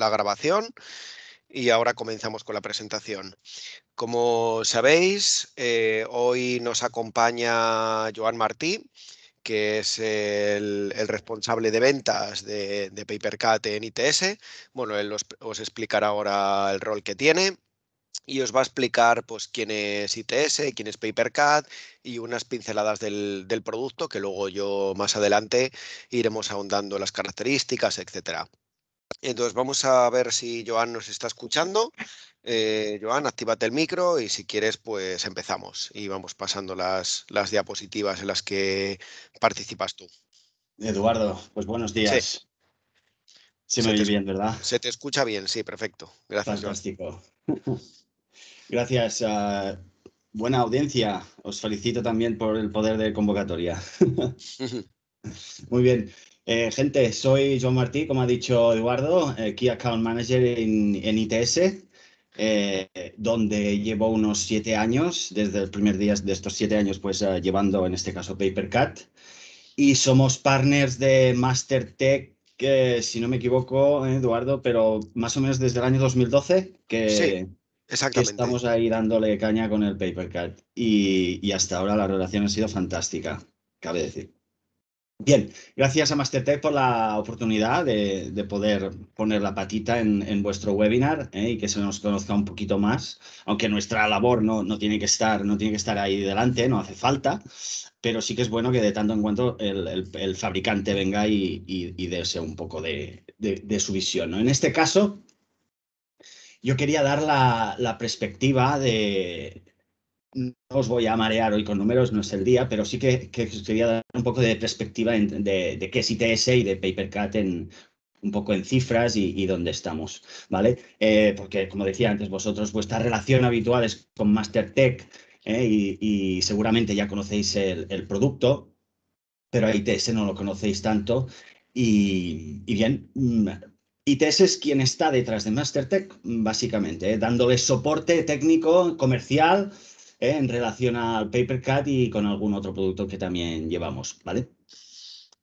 la grabación y ahora comenzamos con la presentación. Como sabéis, eh, hoy nos acompaña Joan Martí, que es el, responsable de ventas de, PaperCat en ITS. Bueno, él os, explicará ahora el rol que tiene y os va a explicar pues, quién es ITS, quién es PaperCat y unas pinceladas del, del producto que luego yo más adelante iremos ahondando las características, etcétera. Entonces vamos a ver si Joan nos está escuchando. Eh, Joan, actívate el micro y si quieres, pues empezamos y vamos pasando las, las diapositivas en las que participas tú. Eduardo, pues buenos días. Sí. me oye bien, ¿verdad? Se te escucha bien, sí, perfecto. Gracias. Fantástico. Gracias. Ah, buena audiencia. Os felicito también por el poder de convocatoria. Muy bien. Eh, gente, soy John Martí, como ha dicho Eduardo, eh, Key Account Manager en, ITS, eh, donde llevo unos siete años, desde el primer día de estos siete años, pues llevando en este caso PaperCat. Y somos partners de MasterTech, si no me equivoco, Eduardo, pero más o menos desde el año 2012 que, estamos ahí dándole caña con el PaperCat. Y, y hasta ahora la relación ha sido fantástica, cabe decir. Bien, gracias a MasterTech por la oportunidad de, poder poner la patita en, vuestro webinar ¿eh? y que se nos conozca un poquito más, aunque nuestra labor no, tiene que estar, no tiene que estar ahí delante, no hace falta, pero sí que es bueno que de tanto en cuanto el, fabricante venga y, dése un poco de, su visión. En este caso, yo quería dar la perspectiva de, no os voy a marear hoy con números, no es el día, pero sí que, quería dar un poco de perspectiva de, qué es ITS y de Papercat en un poco en cifras y, dónde estamos, ¿vale? Eh, porque, como decía antes, vosotros, vuestra relación habitual es con MasterTech ¿eh? y, seguramente ya conocéis el, producto, pero a ITS no lo conocéis tanto. Y, y bien, mm, ITS es quien está detrás de MasterTech, básicamente, ¿eh? dándole soporte técnico, comercial, ¿eh? en relación al PaperCut y con algún otro producto que también llevamos, ¿vale?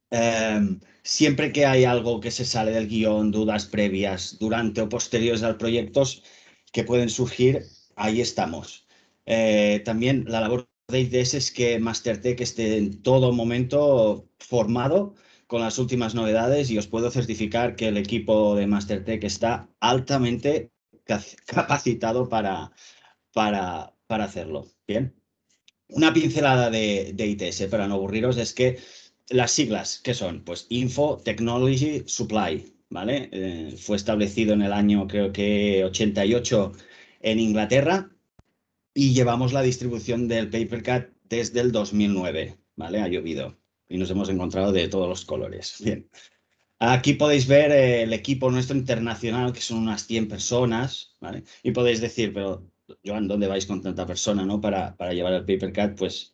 Em, siempre que hay algo que se sale del guión, dudas previas, durante o posteriores al proyectos que pueden surgir, ahí estamos. Eh, también la labor de IDS es que MasterTech esté en todo momento formado con las últimas novedades y os puedo certificar que el equipo de MasterTech está altamente capacitado para, para, para hacerlo. Bien. Una pincelada de, ITS para no aburriros es que las siglas, ¿qué son? Pues Info Technology Supply, ¿vale? Eh, fue establecido en el año, creo que 88 en Inglaterra y llevamos la distribución del Papercat desde el 2009, ¿vale? Ha llovido y nos hemos encontrado de todos los colores. Bien. Aquí podéis ver eh, el equipo nuestro internacional, que son unas 100 personas, ¿vale? Y podéis decir, pero Joan, ¿dónde vais con tanta persona no? para, para llevar el cut, Pues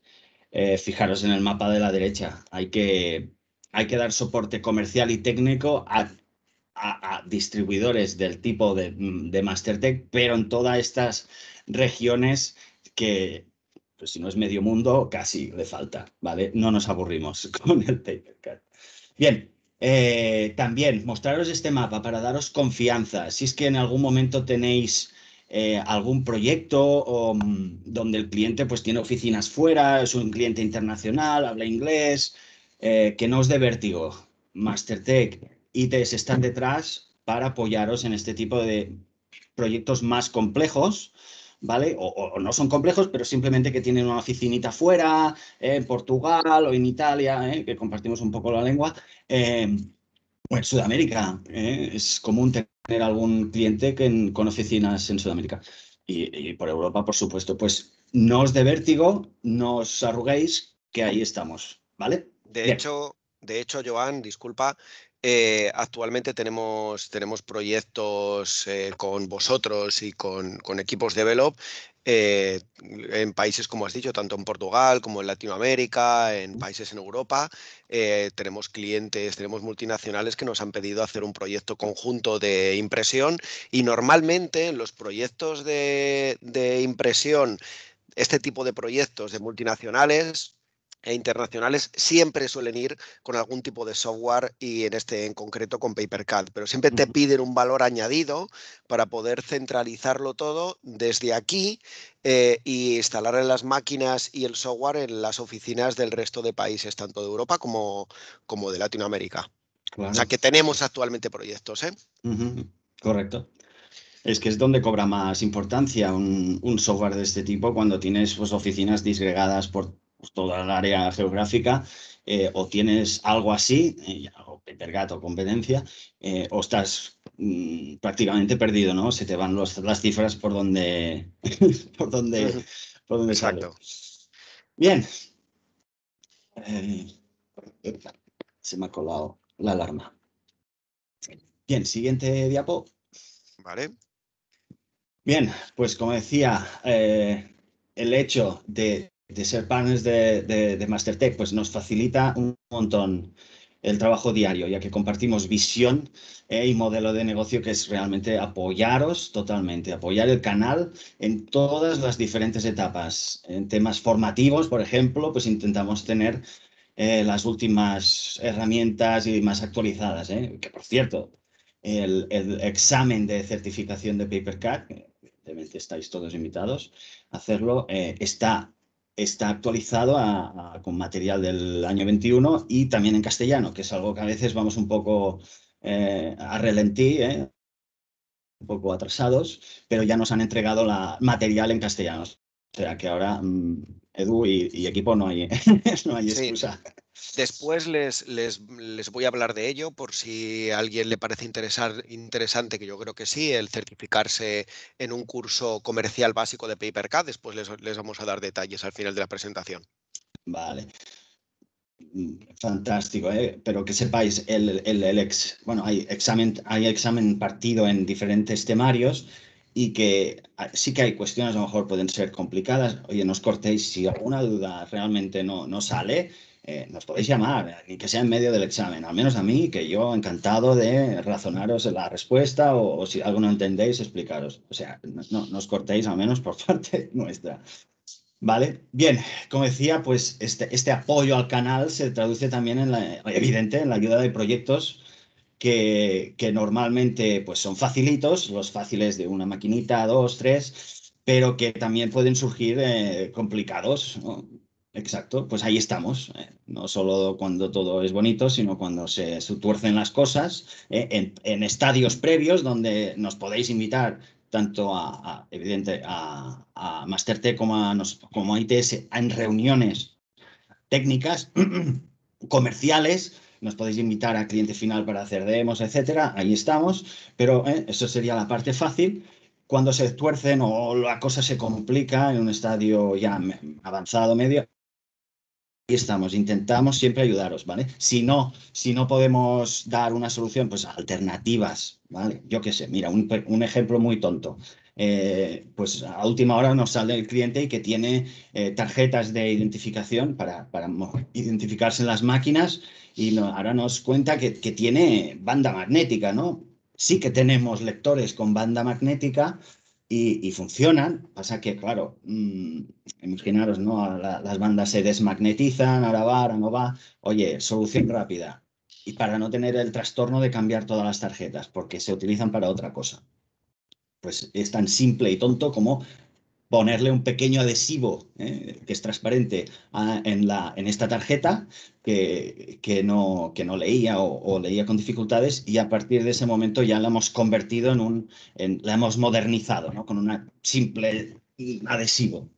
eh, fijaros en el mapa de la derecha. Hay que, hay que dar soporte comercial y técnico a, distribuidores del tipo de, Mastertech, pero en todas estas regiones que, pues si no es medio mundo, casi le falta, ¿vale? No nos aburrimos con el Papercat. Bien, eh, también mostraros este mapa para daros confianza. Si es que en algún momento tenéis eh, algún proyecto mm, donde el cliente pues tiene oficinas fuera, es un cliente internacional, habla inglés, eh, que no os dé vértigo. Mastertech, ITES están detrás para apoyaros en este tipo de proyectos más complejos, ¿vale? O, no son complejos, pero simplemente que tienen una oficinita fuera, eh, en Portugal o en Italia, que compartimos un poco la lengua, o en Sudamérica. es común tener algún cliente que con oficinas en Sudamérica. Y, por Europa, por supuesto. Pues no os dé vértigo, no os arruguéis, que ahí estamos, ¿vale? De hecho, de hecho, Joan, disculpa, eh, actualmente tenemos, tenemos proyectos eh, con vosotros y con, con equipos develop eh, en países, como has dicho, tanto en Portugal como en Latinoamérica, en países en Europa. Eh, tenemos clientes, tenemos multinacionales que nos han pedido hacer un proyecto conjunto de impresión y normalmente en los proyectos de impresión, este tipo de proyectos de multinacionales, e internacionales siempre suelen ir con algún tipo de software y en este en concreto con PaperCAD, pero siempre te piden un valor añadido para poder centralizarlo todo desde aquí eh, y instalar en las máquinas y el software en las oficinas del resto de países, tanto de Europa como, como de Latinoamérica. O sea que tenemos actualmente proyectos. ¿eh? Correcto. Es que es donde cobra más importancia un, software de este tipo cuando tienes pues, oficinas disgregadas por pues, toda el área geográfica, eh, o tienes algo así, eh, algo o competencia, eh, o estás mm, prácticamente perdido, ¿no? Se te van las cifras por donde, por donde, por donde Exacto. Bien. se me ha colado la alarma. Bien, siguiente diapo. Vale. Bien, pues como decía, el hecho de de ser partners de, de, MasterTech, pues nos facilita un montón el trabajo diario, ya que compartimos visión eh, y modelo de negocio que es realmente apoyaros totalmente, apoyar el canal en todas las diferentes etapas. En temas formativos, por ejemplo, pues intentamos tener eh, las últimas herramientas y más actualizadas, eh, que por cierto, el, examen de certificación de PaperCAT, evidentemente estáis todos invitados a hacerlo, está está actualizado con material del año 21 y también en castellano, que es algo que a veces vamos un poco eh, a relentí, ¿eh? un poco atrasados, pero ya nos han entregado la material en castellano. O sea que ahora mm, Edu y, equipo no hay, no hay excusa. Después les, voy a hablar de ello por si a alguien le parece interesar, interesante, que yo creo que sí, el certificarse en un curso comercial básico de PaperCAD. Después les, vamos a dar detalles al final de la presentación. Vale. Fantástico, ¿eh? pero que sepáis, el, el ex, bueno, hay examen, hay examen partido en diferentes temarios y que ah, sí que hay cuestiones a lo mejor pueden ser complicadas. Oye, nos cortéis, si alguna duda realmente no, no sale, eh, nos podéis llamar, ni eh, que sea en medio del examen, al menos a mí, que yo encantado de razonaros la respuesta o, si algo no entendéis, explicaros. O sea, no, no os cortéis al menos por parte nuestra. Vale, bien, como decía, pues este, este apoyo al canal se traduce también en la, evidente en la ayuda de proyectos que, normalmente pues, son facilitos, los fáciles de una maquinita, dos, tres, pero que también pueden surgir eh, complicados. Exacto, pues ahí estamos. Eh. No solo cuando todo es bonito, sino cuando se, sutuercen tuercen las cosas eh, en, estadios previos donde nos podéis invitar tanto a, evidente, a, como nos, como a ITS en reuniones técnicas, comerciales, nos podéis invitar al cliente final para hacer demos, etcétera, ahí estamos, pero eh, eso sería la parte fácil. Cuando se tuercen o la cosa se complica en un estadio ya avanzado, medio, Ahí estamos, intentamos siempre ayudaros, ¿vale? Si no, si no podemos dar una solución, pues alternativas, ¿vale? Yo qué sé, mira, un, ejemplo muy tonto. Eh, pues a última hora nos sale el cliente y que tiene eh, tarjetas de identificación para, para identificarse en las máquinas y ahora nos cuenta que, tiene banda magnética, ¿no? Sí que tenemos lectores con banda magnética y, funcionan, pasa que, claro, mm, imaginaros, ¿no? las bandas se desmagnetizan, ahora va, ahora no va. Oye, solución rápida. Y para no tener el trastorno de cambiar todas las tarjetas, porque se utilizan para otra cosa. Pues es tan simple y tonto como ponerle un pequeño adhesivo ¿eh? que es transparente en, la, en esta tarjeta que, que, no, que no leía o, leía con dificultades y a partir de ese momento ya la hemos convertido en un, la hemos modernizado con un simple adhesivo.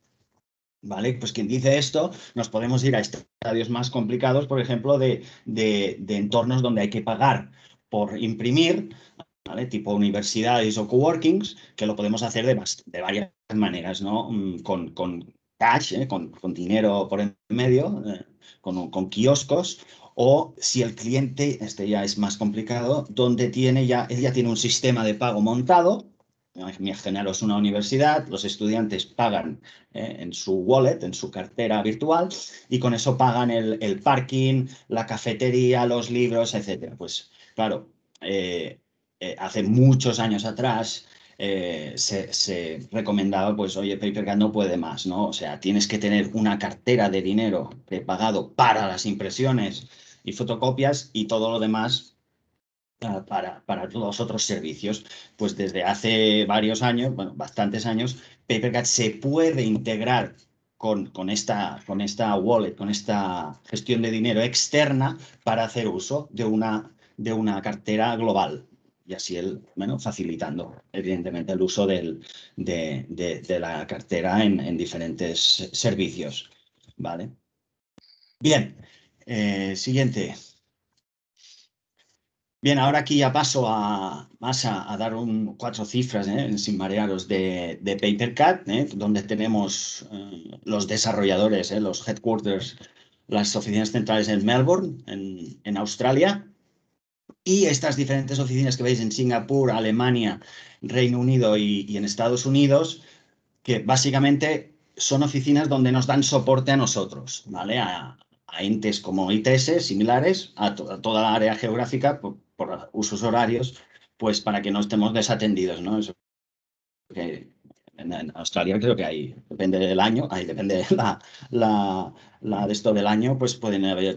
¿Vale? Pues quien dice esto, nos podemos ir a estadios más complicados, por ejemplo, de entornos donde hay que pagar por imprimir Tipo universidades o coworkings, que lo podemos hacer de, más, de varias maneras, ¿no? Mm, con, cash, ¿eh? con, dinero por en medio, eh, con, kioscos, o si el cliente, este ya es más complicado, donde tiene ya, él ya tiene un sistema de pago montado, es una universidad, los estudiantes pagan ¿eh? en su wallet, en su cartera virtual, y con eso pagan el, el parking, la cafetería, los libros, etc. Pues claro, eh, eh, hace muchos años atrás eh, se, recomendaba, pues, oye, PaperCat no puede más, ¿no? O sea, tienes que tener una cartera de dinero prepagado para las impresiones y fotocopias y todo lo demás para, para, los otros servicios. Pues desde hace varios años, bueno, bastantes años, PaperCat se puede integrar con, con, esta, con esta wallet, con esta gestión de dinero externa para hacer uso de una, de una cartera global, y así el, bueno, facilitando evidentemente el uso del, de, la cartera en, diferentes servicios. ¿Vale? Bien, eh, siguiente. Bien, ahora aquí ya paso a, más a, dar un, cuatro cifras, ¿eh? sin marearos, de, de PaperCat, ¿eh? donde tenemos los desarrolladores, los headquarters, las oficinas centrales en Melbourne, en, en Australia, y estas diferentes oficinas que veis en Singapur, Alemania, Reino Unido y, en Estados Unidos, que básicamente son oficinas donde nos dan soporte a nosotros, ¿vale? A, entes como ITS, similares, a, toda la área geográfica por, usos horarios, pues para que no estemos desatendidos, ¿no? en, Australia creo que hay, depende del año, ahí depende la, la, de esto del año, pues pueden haber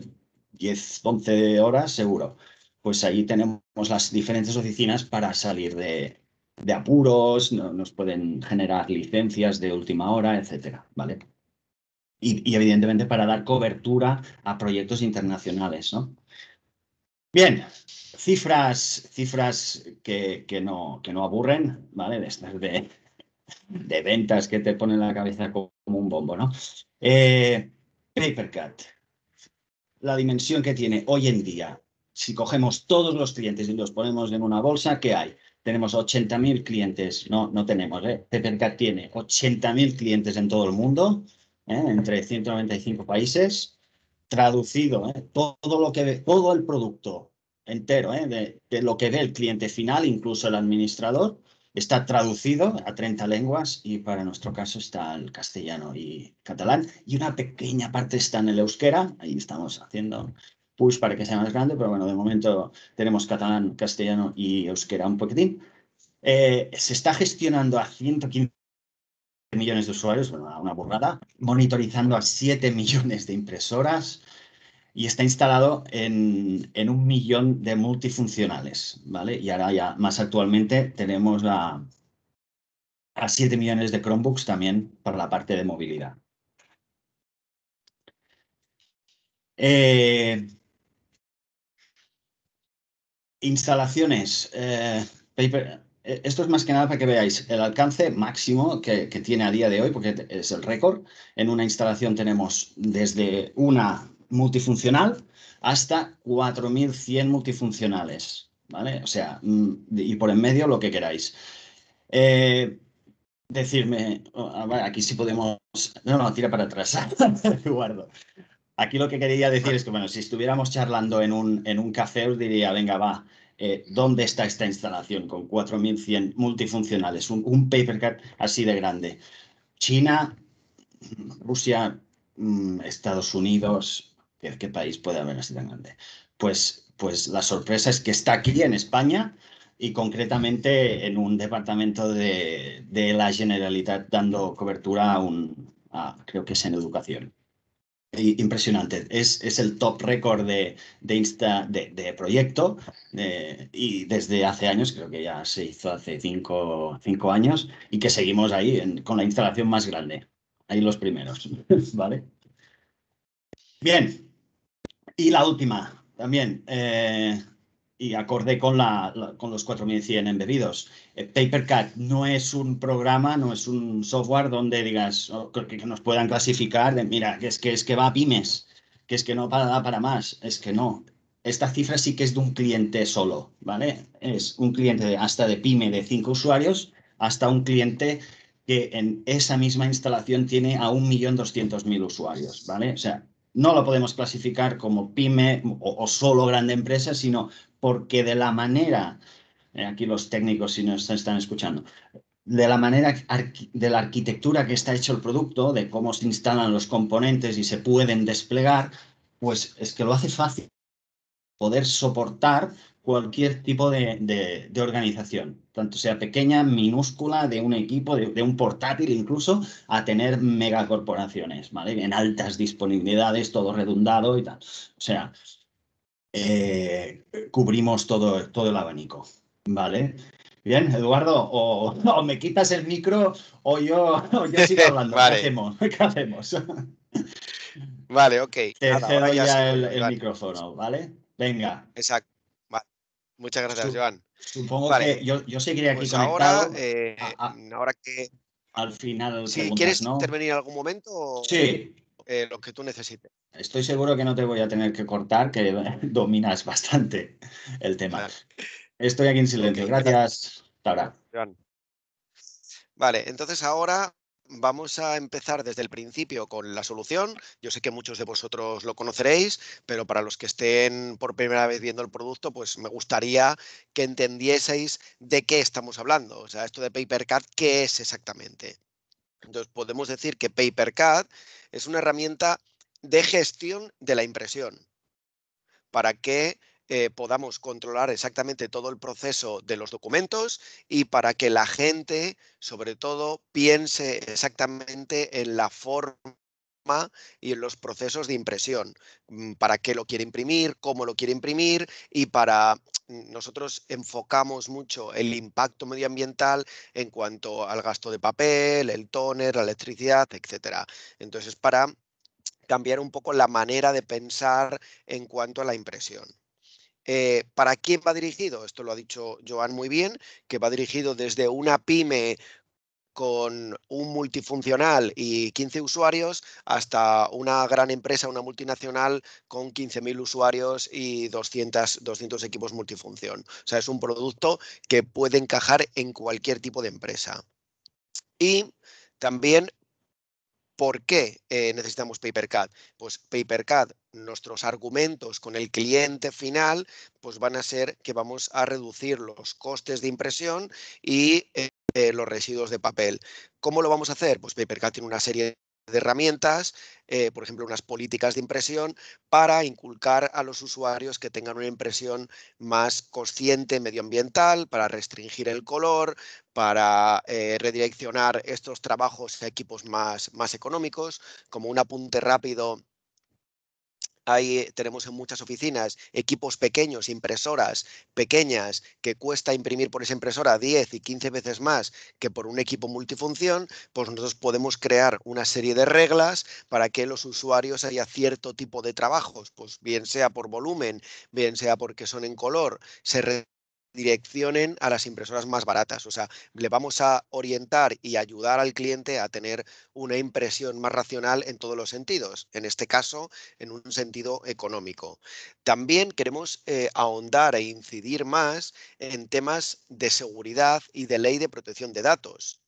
10, 11 horas seguro pues ahí tenemos las diferentes oficinas para salir de, apuros, nos pueden generar licencias de última hora, etcétera, ¿vale? Y, evidentemente para dar cobertura a proyectos internacionales, ¿no? Bien, cifras, cifras que, no, aburren, ¿vale? De estas de, ventas que te ponen la cabeza como un bombo, ¿no? Eh, Papercat, la dimensión que tiene hoy en día si cogemos todos los clientes y los ponemos en una bolsa, ¿qué hay? Tenemos 80.000 clientes, no, no tenemos, ¿eh? tiene 80.000 clientes en todo el mundo, ¿eh? entre 195 países, traducido, ¿eh? todo lo que ve, todo el producto entero, ¿eh? de, de lo que ve el cliente final, incluso el administrador, está traducido a 30 lenguas y para nuestro caso está el castellano y catalán y una pequeña parte está en el euskera, ahí estamos haciendo push para que sea más grande, pero bueno, de momento tenemos catalán, castellano y euskera un poquitín. Eh, se está gestionando a 115 millones de usuarios, bueno, a una burrada, monitorizando a 7 millones de impresoras y está instalado en, un millón de multifuncionales, ¿vale? Y ahora ya más actualmente tenemos a, a 7 millones de Chromebooks también para la parte de movilidad. Eh, Instalaciones. Eh, eh, esto es más que nada para que veáis el alcance máximo que, tiene a día de hoy, porque es el récord. En una instalación tenemos desde una multifuncional hasta 4.100 multifuncionales, ¿vale? O sea, mm, y por en medio lo que queráis. Eh, decirme, oh, ah, aquí sí podemos, no, no, tira para atrás, Eduardo. Aquí lo que quería decir ah. es que, bueno, si estuviéramos charlando en un, en un café, os diría, venga, va, eh, ¿dónde está esta instalación con 4.100 multifuncionales? Un, un así de grande. China, Rusia, mm, Estados Unidos, ¿qué país puede haber así tan grande? Pues, pues la sorpresa es que está aquí en España y concretamente en un departamento de, la Generalitat dando cobertura a un, creo que es en educación impresionante. Es, el top récord de, de, Insta, de, proyecto eh, y desde hace años, creo que ya se hizo hace cinco, cinco años, y que seguimos ahí con la instalación más grande. Ahí los primeros, ¿vale? Bien. Y la última, también, eh, y acorde con, la, con los 4.100 embebidos. Eh, Papercat no es un programa, no es un software donde digas que, nos puedan clasificar mira, que es que es que va a pymes, que es que no para para más, es que no. Esta cifra sí que es de un cliente solo, ¿vale? Es un cliente hasta de pyme de cinco usuarios hasta un cliente que en esa misma instalación tiene a 1.200.000 usuarios, ¿vale? O sea, no lo podemos clasificar como pyme o, o solo grande empresa, sino porque de la manera eh, aquí los técnicos si nos están escuchando, de la manera, de la arquitectura que está hecho el producto, de cómo se instalan los componentes y se pueden desplegar, pues es que lo hace fácil poder soportar cualquier tipo de, organización, tanto sea pequeña, minúscula, de un equipo, de, un portátil incluso, a tener megacorporaciones, ¿vale? En altas disponibilidades, todo redundado y tal. O sea, eh, cubrimos todo, todo el abanico. Vale. Bien, Eduardo, o, o, me quitas el micro o yo, sigo hablando. vale. ¿Qué hacemos? vale, ok. Te cedo ya, el, micrófono, ¿vale? Venga. Exacto. Muchas gracias, Joan. Supongo que yo, yo seguiré aquí pues conectado. Eh, ahora, que... Al final Si ¿Quieres ¿no? intervenir en algún momento? Sí. Eh, lo que tú necesites. Estoy seguro que no te voy a tener que cortar, que dominas bastante el tema. Estoy aquí en silencio. Gracias, Laura. Vale, entonces ahora vamos a empezar desde el principio con la solución. Yo sé que muchos de vosotros lo conoceréis, pero para los que estén por primera vez viendo el producto, pues me gustaría que entendieseis de qué estamos hablando. O sea, esto de PaperCAD, ¿qué es exactamente? Entonces, podemos decir que PaperCAD es una herramienta de gestión de la impresión para que eh, podamos controlar exactamente todo el proceso de los documentos y para que la gente, sobre todo, piense exactamente en la forma y en los procesos de impresión, mm, para qué lo quiere imprimir, cómo lo quiere imprimir y para mm, nosotros enfocamos mucho el impacto medioambiental en cuanto al gasto de papel, el tóner, la electricidad, etcétera. Entonces, para cambiar un poco la manera de pensar en cuanto a la impresión. Eh, ¿Para quién va dirigido? Esto lo ha dicho Joan muy bien, que va dirigido desde una pyme con un multifuncional y 15 usuarios hasta una gran empresa, una multinacional con 15.000 usuarios y 200, 200 equipos multifunción. O sea, es un producto que puede encajar en cualquier tipo de empresa. Y también ¿Por qué eh, necesitamos PaperCAD? Pues PaperCAD, nuestros argumentos con el cliente final, pues van a ser que vamos a reducir los costes de impresión y eh, los residuos de papel. ¿Cómo lo vamos a hacer? Pues PaperCAD tiene una serie de de herramientas, eh, por ejemplo, unas políticas de impresión para inculcar a los usuarios que tengan una impresión más consciente medioambiental, para restringir el color, para eh, redireccionar estos trabajos a equipos más, más económicos, como un apunte rápido eh, tenemos en muchas oficinas equipos pequeños, impresoras pequeñas, que cuesta imprimir por esa impresora 10 y 15 veces más que por un equipo multifunción, pues nosotros podemos crear una serie de reglas para que los usuarios haya cierto tipo de trabajos, pues bien sea por volumen, bien sea porque son en color, se direccionen a las impresoras más baratas. O sea, le vamos a orientar y ayudar al cliente a tener una impresión más racional en todos los sentidos, en este caso, en un sentido económico. También queremos eh, ahondar e incidir más en temas de seguridad y de ley de protección de datos.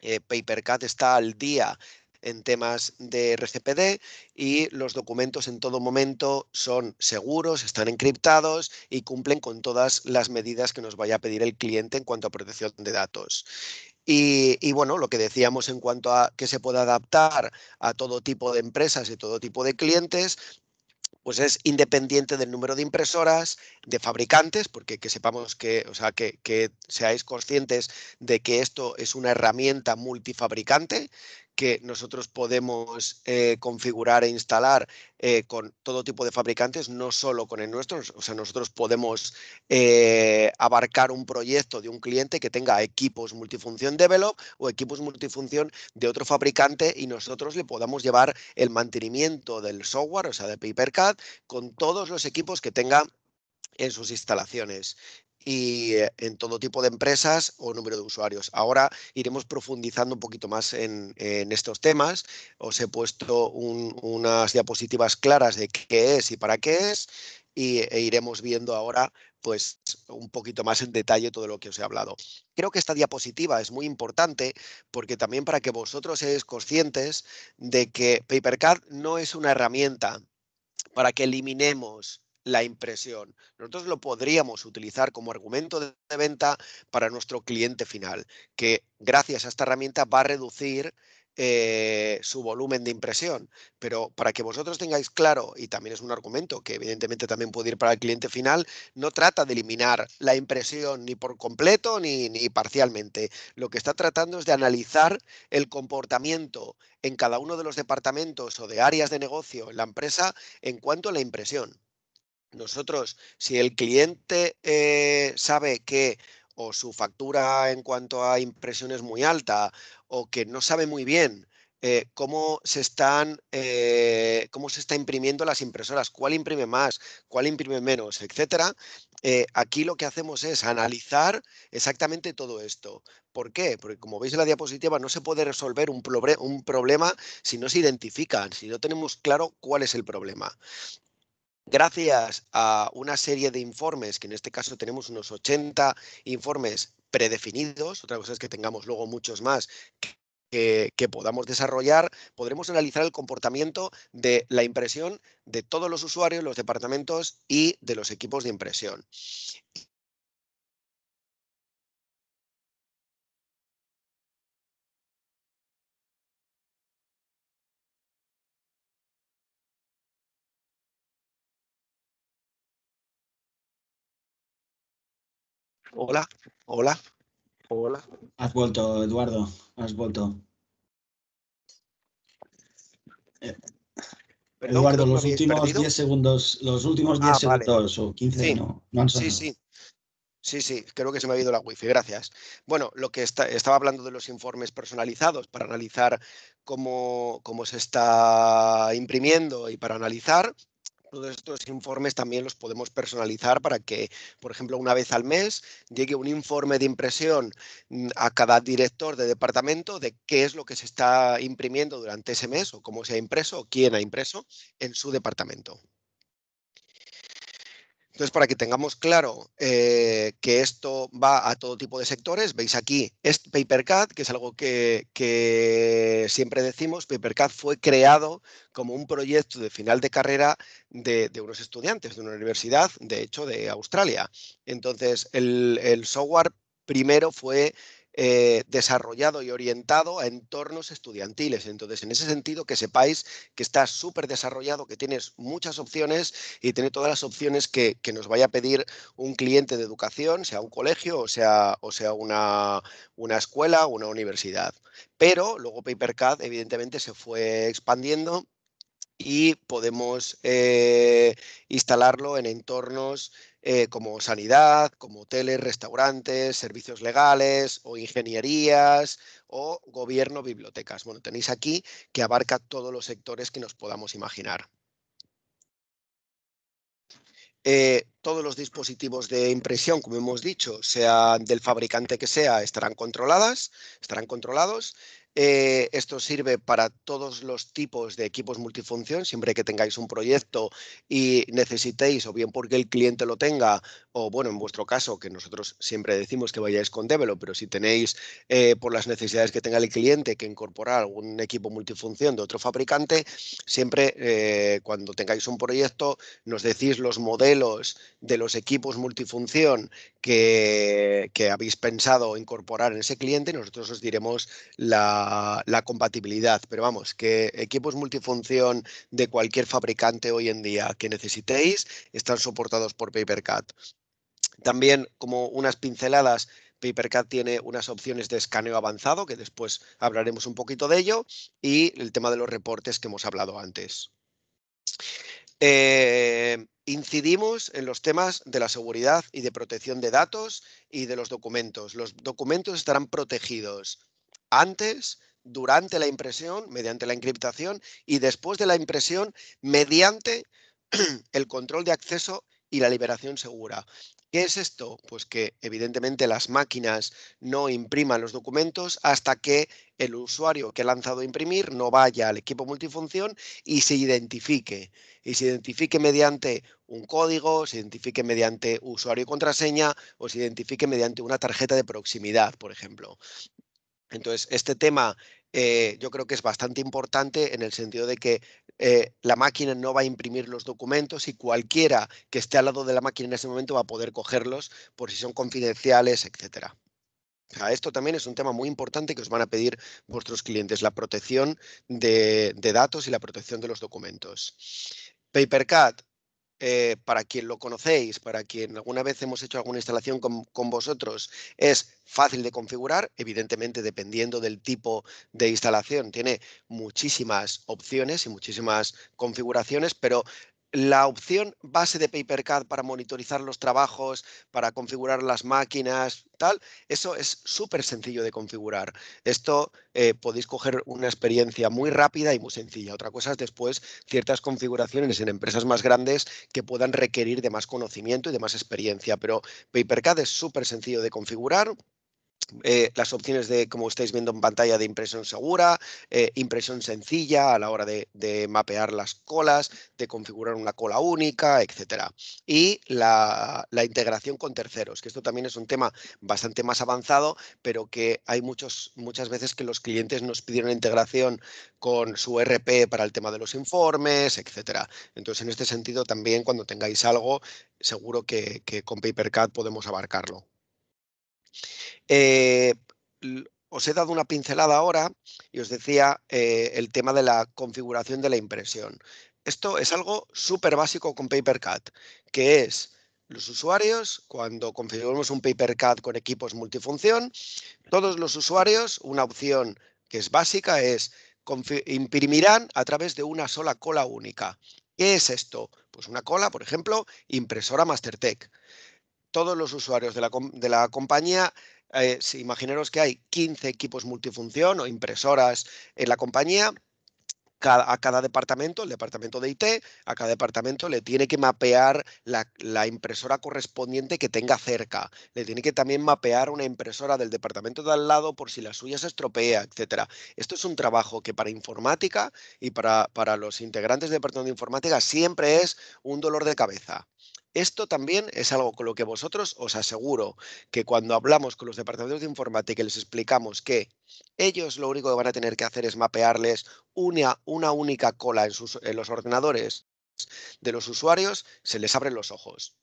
Eh, PaperCat está al día en temas de rcpd y los documentos en todo momento son seguros, están encriptados y cumplen con todas las medidas que nos vaya a pedir el cliente en cuanto a protección de datos. Y, bueno, lo que decíamos en cuanto a que se pueda adaptar a todo tipo de empresas y todo tipo de clientes, pues es independiente del número de impresoras, de fabricantes, porque que sepamos que, o sea, que, que seáis conscientes de que esto es una herramienta multifabricante, que nosotros podemos eh, configurar e instalar eh, con todo tipo de fabricantes, no solo con el nuestro. O sea, nosotros podemos eh, abarcar un proyecto de un cliente que tenga equipos multifunción develop o equipos multifunción de otro fabricante y nosotros le podamos llevar el mantenimiento del software, o sea, de PaperCAD, con todos los equipos que tenga en sus instalaciones y eh, en todo tipo de empresas o número de usuarios. Ahora iremos profundizando un poquito más en, estos temas. Os he puesto unas diapositivas claras de qué es y para qué es y, e iremos viendo ahora pues un poquito más en detalle todo lo que os he hablado. Creo que esta diapositiva es muy importante porque también para que vosotros seáis conscientes de que PaperCAD no es una herramienta para que eliminemos la impresión. Nosotros lo podríamos utilizar como argumento de venta para nuestro cliente final, que gracias a esta herramienta va a reducir eh, su volumen de impresión. Pero para que vosotros tengáis claro, y también es un argumento que evidentemente también puede ir para el cliente final, no trata de eliminar la impresión ni por completo ni, ni parcialmente. Lo que está tratando es de analizar el comportamiento en cada uno de los departamentos o de áreas de negocio en la empresa en cuanto a la impresión. Nosotros, si el cliente eh, sabe que o su factura en cuanto a impresión es muy alta o que no sabe muy bien eh, cómo se están eh, cómo se está imprimiendo las impresoras, cuál imprime más, cuál imprime menos, etcétera. aquí lo que hacemos es analizar exactamente todo esto. ¿Por qué? Porque como veis en la diapositiva no se puede resolver un problema si no se identifican, si no tenemos claro cuál es el problema gracias a una serie de informes, que en este caso tenemos unos 80 informes predefinidos, otra cosa es que tengamos luego muchos más que, que, podamos desarrollar, podremos analizar el comportamiento de la impresión de todos los usuarios, los departamentos y de los equipos de impresión. Hola, hola, hola. Has vuelto, Eduardo, has vuelto. Eh, Eduardo, los últimos 10 segundos, los últimos 10 ah, segundos o 15 no, no Sí, sí. Sí, sí, creo que se me ha ido la wifi, gracias. Bueno, lo que estaba hablando de los informes personalizados para analizar cómo, cómo se está imprimiendo y para analizar todos estos informes también los podemos personalizar para que, por ejemplo, una vez al mes llegue un informe de impresión mm, a cada director de departamento de qué es lo que se está imprimiendo durante ese mes o cómo se ha impreso o quién ha impreso en su departamento. Entonces, para que tengamos claro eh, que esto va a todo tipo de sectores, veis aquí es PaperCAD, que es algo que, siempre decimos, PaperCat fue creado como un proyecto de final de carrera de, unos estudiantes de una universidad, de hecho, de Australia. Entonces, el software primero fue eh, desarrollado y orientado a entornos estudiantiles. Entonces, en ese sentido, que sepáis que está súper desarrollado, que tienes muchas opciones y tiene todas las opciones que, nos vaya a pedir un cliente de educación, sea un colegio o sea, o sea una, escuela o una universidad. Pero luego PaperCAD, evidentemente, se fue expandiendo y podemos eh, instalarlo en entornos eh, como sanidad, como hoteles, restaurantes, servicios legales o ingenierías o gobierno, bibliotecas. Bueno, tenéis aquí que abarca todos los sectores que nos podamos imaginar. Eh, todos los dispositivos de impresión, como hemos dicho, sea del fabricante que sea, estarán controladas, estarán controlados. Eh, esto sirve para todos los tipos de equipos multifunción, siempre que tengáis un proyecto y necesitéis, o bien porque el cliente lo tenga, o bueno, en vuestro caso, que nosotros siempre decimos que vayáis con Develo, pero si tenéis eh, por las necesidades que tenga el cliente que incorporar algún equipo multifunción de otro fabricante, siempre eh, cuando tengáis un proyecto nos decís los modelos de los equipos multifunción que, que habéis pensado incorporar en ese cliente nosotros os diremos la la, compatibilidad. Pero vamos, que equipos multifunción de cualquier fabricante hoy en día que necesitéis están soportados por PaperCat. También como unas pinceladas, PaperCat tiene unas opciones de escaneo avanzado, que después hablaremos un poquito de ello, y el tema de los reportes que hemos hablado antes. Eh, incidimos en los temas de la seguridad y de protección de datos y de los documentos. Los documentos estarán protegidos antes, durante la impresión, mediante la encriptación y después de la impresión, mediante el control de acceso y la liberación segura. ¿Qué es esto? Pues que evidentemente las máquinas no impriman los documentos hasta que el usuario que ha lanzado a imprimir no vaya al equipo multifunción y se identifique. Y se identifique mediante un código, se identifique mediante usuario y contraseña o se identifique mediante una tarjeta de proximidad, por ejemplo. Entonces, este tema eh, yo creo que es bastante importante en el sentido de que eh, la máquina no va a imprimir los documentos y cualquiera que esté al lado de la máquina en ese momento va a poder cogerlos por si son confidenciales, etcétera. esto también es un tema muy importante que os van a pedir vuestros clientes, la protección de, de datos y la protección de los documentos. PaperCat, eh, para quien lo conocéis, para quien alguna vez hemos hecho alguna instalación con, con, vosotros, es fácil de configurar, evidentemente dependiendo del tipo de instalación. Tiene muchísimas opciones y muchísimas configuraciones, pero la opción base de PaperCAD para monitorizar los trabajos, para configurar las máquinas, tal, eso es súper sencillo de configurar. Esto eh, podéis coger una experiencia muy rápida y muy sencilla. Otra cosa es después ciertas configuraciones en empresas más grandes que puedan requerir de más conocimiento y de más experiencia, pero PaperCAD es súper sencillo de configurar eh, las opciones de, como estáis viendo en pantalla, de impresión segura, eh, impresión sencilla a la hora de, mapear las colas, de configurar una cola única, etcétera. Y la, integración con terceros, que esto también es un tema bastante más avanzado, pero que hay muchos, muchas veces que los clientes nos pidieron integración con su RP para el tema de los informes, etcétera. Entonces, en este sentido, también cuando tengáis algo, seguro que, con PaperCAD podemos abarcarlo. Eh, os he dado una pincelada ahora y os decía eh, el tema de la configuración de la impresión. Esto es algo súper básico con PaperCut, que es los usuarios, cuando configuramos un PaperCut con equipos multifunción, todos los usuarios, una opción que es básica es imprimirán a través de una sola cola única. ¿Qué es esto? Pues una cola, por ejemplo, impresora MasterTech. Todos los usuarios de la, de la compañía eh, si imaginaros que hay 15 equipos multifunción o impresoras en la compañía, a cada departamento, el departamento de IT, a cada departamento le tiene que mapear la, impresora correspondiente que tenga cerca. Le tiene que también mapear una impresora del departamento de al lado por si la suya se estropea, etcétera. Esto es un trabajo que para informática y para, para los integrantes del departamento de informática siempre es un dolor de cabeza. Esto también es algo con lo que vosotros os aseguro que cuando hablamos con los departamentos de informática y les explicamos que ellos lo único que van a tener que hacer es mapearles una, única cola en, en los ordenadores de los usuarios, se les abren los ojos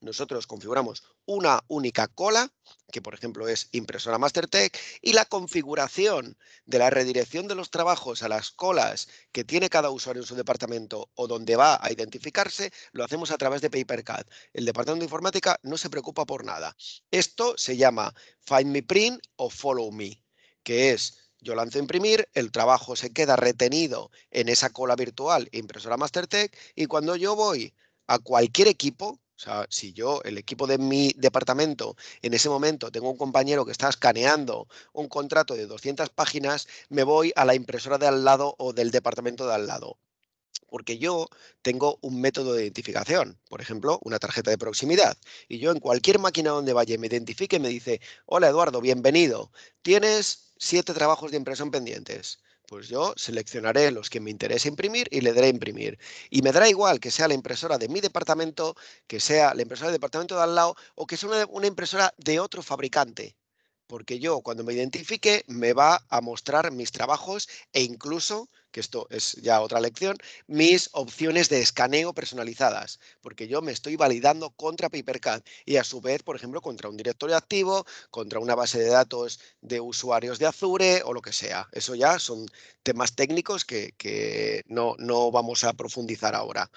nosotros configuramos una única cola, que por ejemplo es impresora MasterTech, y la configuración de la redirección de los trabajos a las colas que tiene cada usuario en su departamento o donde va a identificarse, lo hacemos a través de PaperCAD. El departamento de informática no se preocupa por nada. Esto se llama Find Me Print o Follow Me, que es yo lanzo imprimir, el trabajo se queda retenido en esa cola virtual impresora MasterTech y cuando yo voy a cualquier equipo, o sea, si yo, el equipo de mi departamento, en ese momento tengo un compañero que está escaneando un contrato de 200 páginas, me voy a la impresora de al lado o del departamento de al lado. Porque yo tengo un método de identificación, por ejemplo, una tarjeta de proximidad. Y yo en cualquier máquina donde vaya me identifique, y me dice, hola Eduardo, bienvenido. Tienes siete trabajos de impresión pendientes. Pues yo seleccionaré los que me interesa imprimir y le daré imprimir. Y me dará igual que sea la impresora de mi departamento, que sea la impresora del departamento de al lado o que sea una impresora de otro fabricante porque yo cuando me identifique me va a mostrar mis trabajos e incluso, que esto es ya otra lección, mis opciones de escaneo personalizadas, porque yo me estoy validando contra PaperCAD y a su vez, por ejemplo, contra un directorio activo, contra una base de datos de usuarios de Azure o lo que sea. Eso ya son temas técnicos que, no, no vamos a profundizar ahora.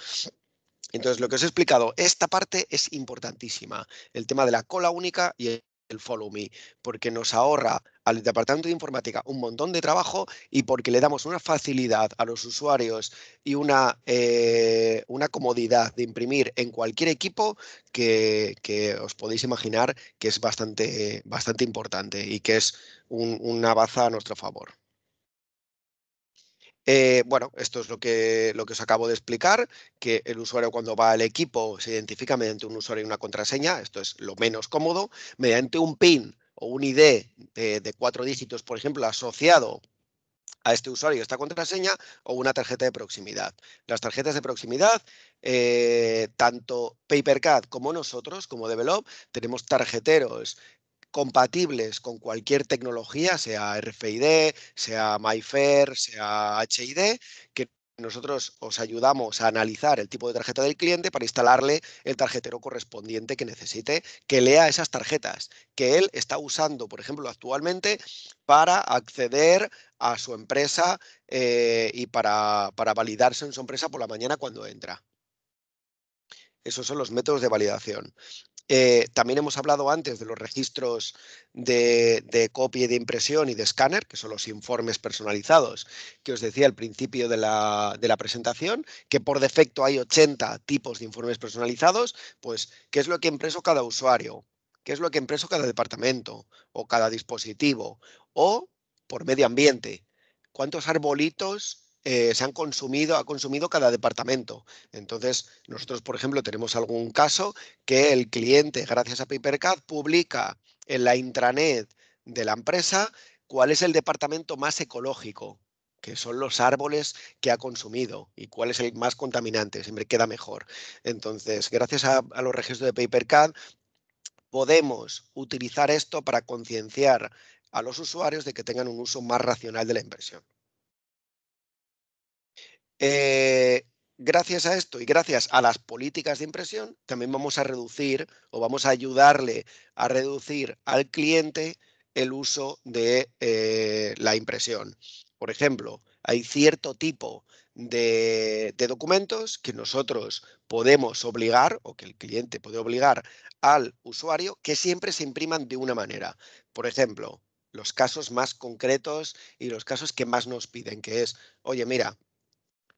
Entonces, lo que os he explicado, esta parte es importantísima, el tema de la cola única y el Follow Me, porque nos ahorra al departamento de informática un montón de trabajo y porque le damos una facilidad a los usuarios y una, eh, una comodidad de imprimir en cualquier equipo que, os podéis imaginar que es bastante, bastante importante y que es una baza a nuestro favor. Eh, bueno, esto es lo que, lo que os acabo de explicar, que el usuario cuando va al equipo se identifica mediante un usuario y una contraseña, esto es lo menos cómodo, mediante un PIN o un ID de, cuatro dígitos, por ejemplo, asociado a este usuario y esta contraseña o una tarjeta de proximidad. Las tarjetas de proximidad, eh, tanto PaperCad como nosotros, como Develop, tenemos tarjeteros compatibles con cualquier tecnología, sea RFID, sea MyFair, sea HID, que nosotros os ayudamos a analizar el tipo de tarjeta del cliente para instalarle el tarjetero correspondiente que necesite, que lea esas tarjetas que él está usando, por ejemplo, actualmente para acceder a su empresa eh, y para, para validarse en su empresa por la mañana cuando entra. Esos son los métodos de validación. Eh, también hemos hablado antes de los registros de, copia y de impresión y de escáner, que son los informes personalizados que os decía al principio de la, presentación, que por defecto hay 80 tipos de informes personalizados, pues qué es lo que impreso cada usuario, qué es lo que impreso cada departamento o cada dispositivo, o por medio ambiente, cuántos arbolitos eh, se han consumido, ha consumido cada departamento. Entonces, nosotros, por ejemplo, tenemos algún caso que el cliente, gracias a PaperCAD, publica en la intranet de la empresa cuál es el departamento más ecológico, que son los árboles que ha consumido y cuál es el más contaminante, siempre queda mejor. Entonces, gracias a, los registros de PaperCAD, podemos utilizar esto para concienciar a los usuarios de que tengan un uso más racional de la impresión. Eh, gracias a esto y gracias a las políticas de impresión, también vamos a reducir o vamos a ayudarle a reducir al cliente el uso de eh, la impresión. Por ejemplo, hay cierto tipo de, documentos que nosotros podemos obligar o que el cliente puede obligar al usuario que siempre se impriman de una manera. Por ejemplo, los casos más concretos y los casos que más nos piden, que es, oye, mira,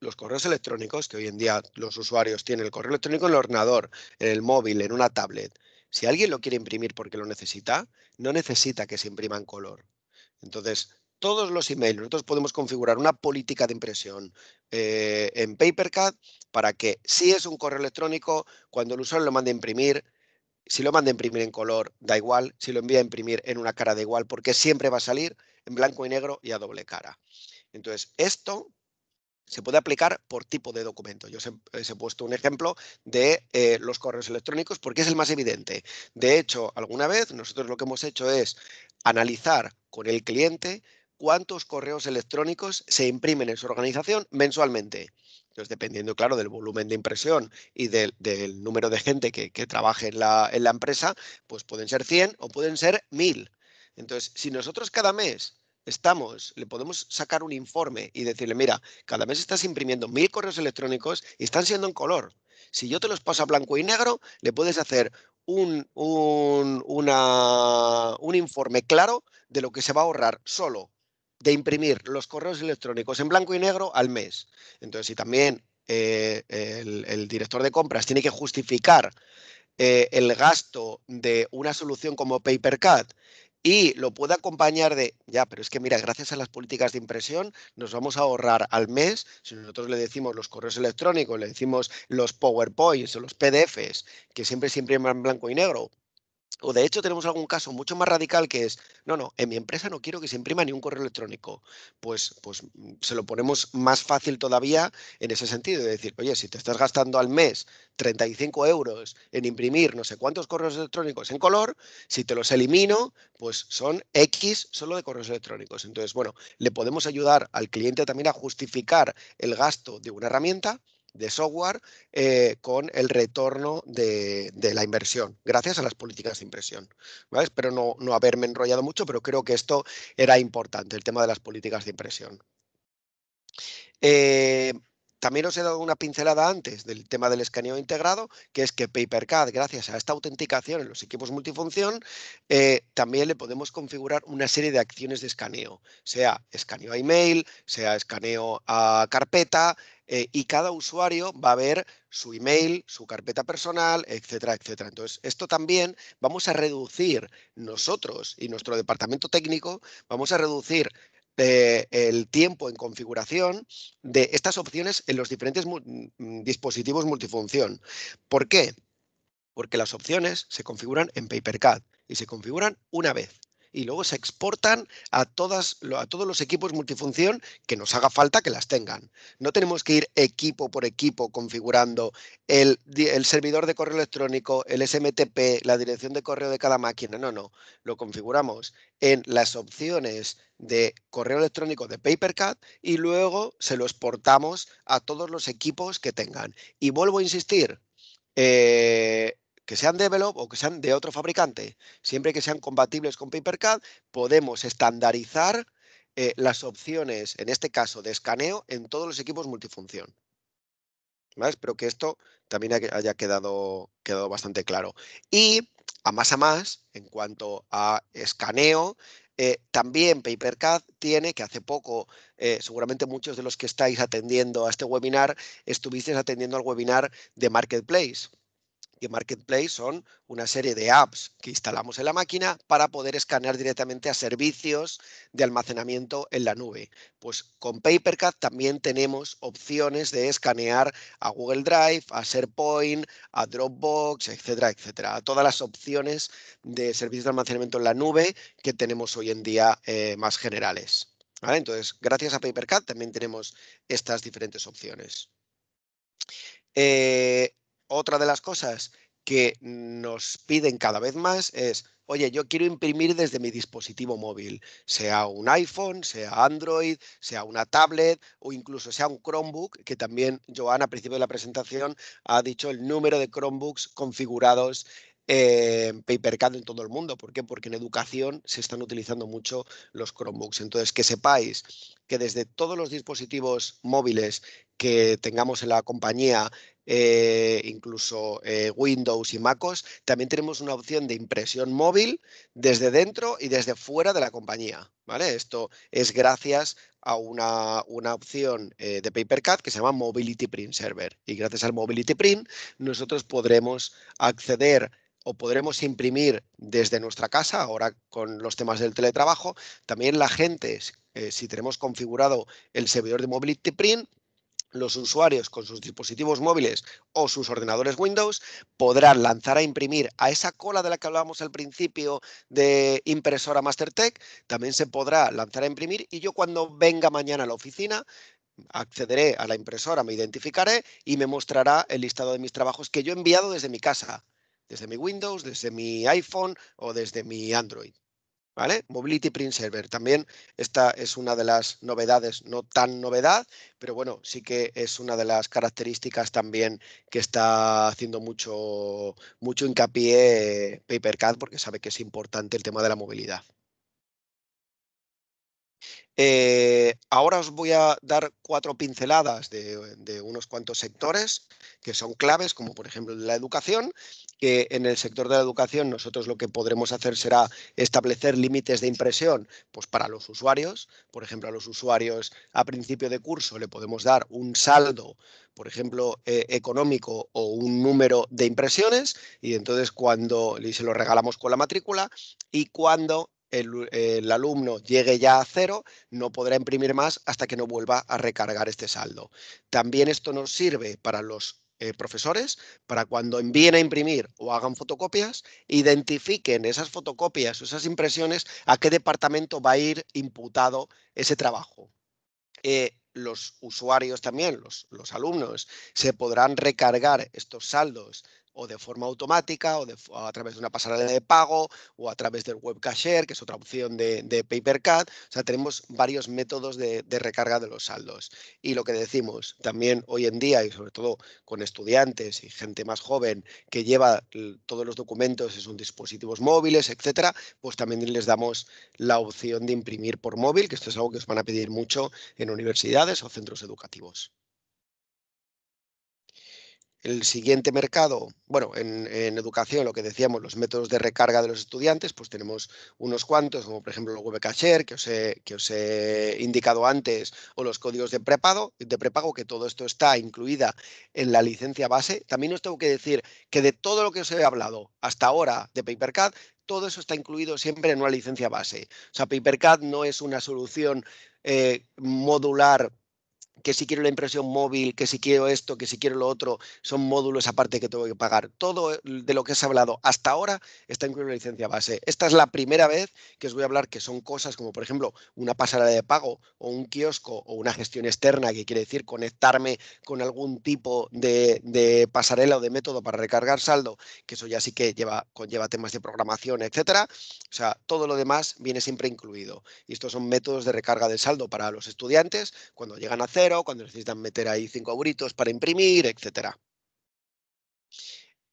los correos electrónicos, que hoy en día los usuarios tienen el correo electrónico en el ordenador, en el móvil, en una tablet. Si alguien lo quiere imprimir porque lo necesita, no necesita que se imprima en color. Entonces, todos los emails, nosotros podemos configurar una política de impresión eh, en PaperCAD para que si es un correo electrónico, cuando el usuario lo mande a imprimir, si lo manda a imprimir en color, da igual, si lo envía a imprimir en una cara, da igual, porque siempre va a salir en blanco y negro y a doble cara. Entonces, esto se puede aplicar por tipo de documento. Yo os he, puesto un ejemplo de eh, los correos electrónicos porque es el más evidente. De hecho, alguna vez nosotros lo que hemos hecho es analizar con el cliente cuántos correos electrónicos se imprimen en su organización mensualmente. Entonces, dependiendo, claro, del volumen de impresión y del, número de gente que, trabaje en la, en la empresa, pues pueden ser 100 o pueden ser 1000. Entonces, si nosotros cada mes estamos, le podemos sacar un informe y decirle, mira, cada mes estás imprimiendo mil correos electrónicos y están siendo en color. Si yo te los paso a blanco y negro, le puedes hacer un, un, una, un informe claro de lo que se va a ahorrar solo de imprimir los correos electrónicos en blanco y negro al mes. Entonces, si también eh, el, director de compras tiene que justificar eh, el gasto de una solución como PaperCat y lo puede acompañar de, ya, pero es que mira, gracias a las políticas de impresión nos vamos a ahorrar al mes, si nosotros le decimos los correos electrónicos, le decimos los PowerPoints o los PDFs, que siempre, siempre van blanco y negro, o de hecho tenemos algún caso mucho más radical que es, no, no, en mi empresa no quiero que se imprima ni un correo electrónico. Pues, pues mm, se lo ponemos más fácil todavía en ese sentido, de decir, oye, si te estás gastando al mes 35 euros en imprimir no sé cuántos correos electrónicos en color, si te los elimino, pues son X solo de correos electrónicos. Entonces, bueno, le podemos ayudar al cliente también a justificar el gasto de una herramienta de software eh, con el retorno de, la inversión, gracias a las políticas de impresión. Espero no, haberme enrollado mucho, pero creo que esto era importante, el tema de las políticas de impresión. Eh, también os he dado una pincelada antes del tema del escaneo integrado, que es que PaperCAD, gracias a esta autenticación en los equipos multifunción, eh, también le podemos configurar una serie de acciones de escaneo, sea escaneo a email, sea escaneo a carpeta, eh, y cada usuario va a ver su email, su carpeta personal, etcétera, etcétera. Entonces, esto también vamos a reducir nosotros y nuestro departamento técnico, vamos a reducir eh, el tiempo en configuración de estas opciones en los diferentes mm, mm, dispositivos multifunción. ¿Por qué? Porque las opciones se configuran en PaperCAD y se configuran una vez y luego se exportan a, todas, a todos los equipos multifunción que nos haga falta que las tengan. No tenemos que ir equipo por equipo configurando el, servidor de correo electrónico, el SMTP, la dirección de correo de cada máquina. No, no. Lo configuramos en las opciones de correo electrónico de Papercat y luego se lo exportamos a todos los equipos que tengan. Y vuelvo a insistir, eh, que sean develop o que sean de otro fabricante, siempre que sean compatibles con PaperCAD, podemos estandarizar eh, las opciones, en este caso de escaneo, en todos los equipos multifunción. Espero que esto también haya quedado, quedado bastante claro. Y a más a más, en cuanto a escaneo, eh, también PaperCAD tiene, que hace poco, eh, seguramente muchos de los que estáis atendiendo a este webinar, estuvisteis atendiendo al webinar de Marketplace y Marketplace son una serie de apps que instalamos en la máquina para poder escanear directamente a servicios de almacenamiento en la nube. Pues con PaperCat también tenemos opciones de escanear a Google Drive, a SharePoint, a Dropbox, etcétera, etcétera. Todas las opciones de servicios de almacenamiento en la nube que tenemos hoy en día eh, más generales. Entonces, gracias a PaperCat también tenemos estas diferentes opciones. Eh, otra de las cosas que nos piden cada vez más es, oye, yo quiero imprimir desde mi dispositivo móvil, sea un iPhone, sea Android, sea una tablet o incluso sea un Chromebook, que también Joana a principio de la presentación ha dicho el número de Chromebooks configurados en eh, en todo el mundo. ¿Por qué? Porque en educación se están utilizando mucho los Chromebooks. Entonces, que sepáis que desde todos los dispositivos móviles que tengamos en la compañía eh, incluso eh, Windows y MacOS, también tenemos una opción de impresión móvil desde dentro y desde fuera de la compañía. ¿vale? Esto es gracias a una, opción eh, de PaperCat que se llama Mobility Print Server. Y gracias al Mobility Print nosotros podremos acceder o podremos imprimir desde nuestra casa, ahora con los temas del teletrabajo, también la gente, si tenemos configurado el servidor de Mobility Print, los usuarios con sus dispositivos móviles o sus ordenadores Windows podrán lanzar a imprimir a esa cola de la que hablábamos al principio de impresora MasterTech, también se podrá lanzar a imprimir y yo cuando venga mañana a la oficina accederé a la impresora, me identificaré y me mostrará el listado de mis trabajos que yo he enviado desde mi casa, desde mi Windows, desde mi iPhone o desde mi Android. Mobility Print Server también esta es una de las novedades, no tan novedad, pero bueno, sí que es una de las características también que está haciendo mucho, mucho hincapié PaperCAD porque sabe que es importante el tema de la movilidad. Eh, ahora os voy a dar cuatro pinceladas de, unos cuantos sectores que son claves, como por ejemplo la educación, que en el sector de la educación nosotros lo que podremos hacer será establecer límites de impresión pues para los usuarios. Por ejemplo, a los usuarios a principio de curso le podemos dar un saldo, por ejemplo, eh, económico o un número de impresiones y entonces cuando se lo regalamos con la matrícula y cuando el, alumno llegue ya a cero, no podrá imprimir más hasta que no vuelva a recargar este saldo. También esto nos sirve para los eh, profesores, para cuando envíen a imprimir o hagan fotocopias, identifiquen esas fotocopias o esas impresiones a qué departamento va a ir imputado ese trabajo. Eh, los usuarios también, los alumnos, se podrán recargar estos saldos o de forma automática, o, a través de una pasarela de pago, o a través del web cashier, que es otra opción de, de cut. O sea, tenemos varios métodos de, recarga de los saldos. Y lo que decimos también hoy en día, y sobre todo con estudiantes y gente más joven que lleva todos los documentos en sus dispositivos móviles, etcétera, pues también les damos la opción de imprimir por móvil, que esto es algo que os van a pedir mucho en universidades o centros educativos el siguiente mercado, bueno, en, educación, lo que decíamos, los métodos de recarga de los estudiantes, pues tenemos unos cuantos, como por ejemplo el Share, que os he, que os he indicado antes, o los códigos de prepago, de prepago, que todo esto está incluida en la licencia base. También os tengo que decir que de todo lo que os he hablado hasta ahora de PaperCAD, todo eso está incluido siempre en una licencia base. O sea, PaperCAD no es una solución eh, modular que si quiero la impresión móvil, que si quiero esto, que si quiero lo otro, son módulos aparte que tengo que pagar. Todo eh, de lo que has hablado hasta ahora está incluido en la licencia base. Esta es la primera vez que os voy a hablar que son cosas como, por ejemplo, una pasarela de pago o un kiosco o una gestión externa, que quiere decir conectarme con algún tipo de, pasarela o de método para recargar saldo, que eso ya sí que lleva, conlleva temas de programación, etcétera. O sea, todo lo demás viene siempre incluido. Y estos son métodos de recarga del saldo para los estudiantes cuando llegan a hacer cuando necesitan meter ahí cinco euritos para imprimir, etcétera.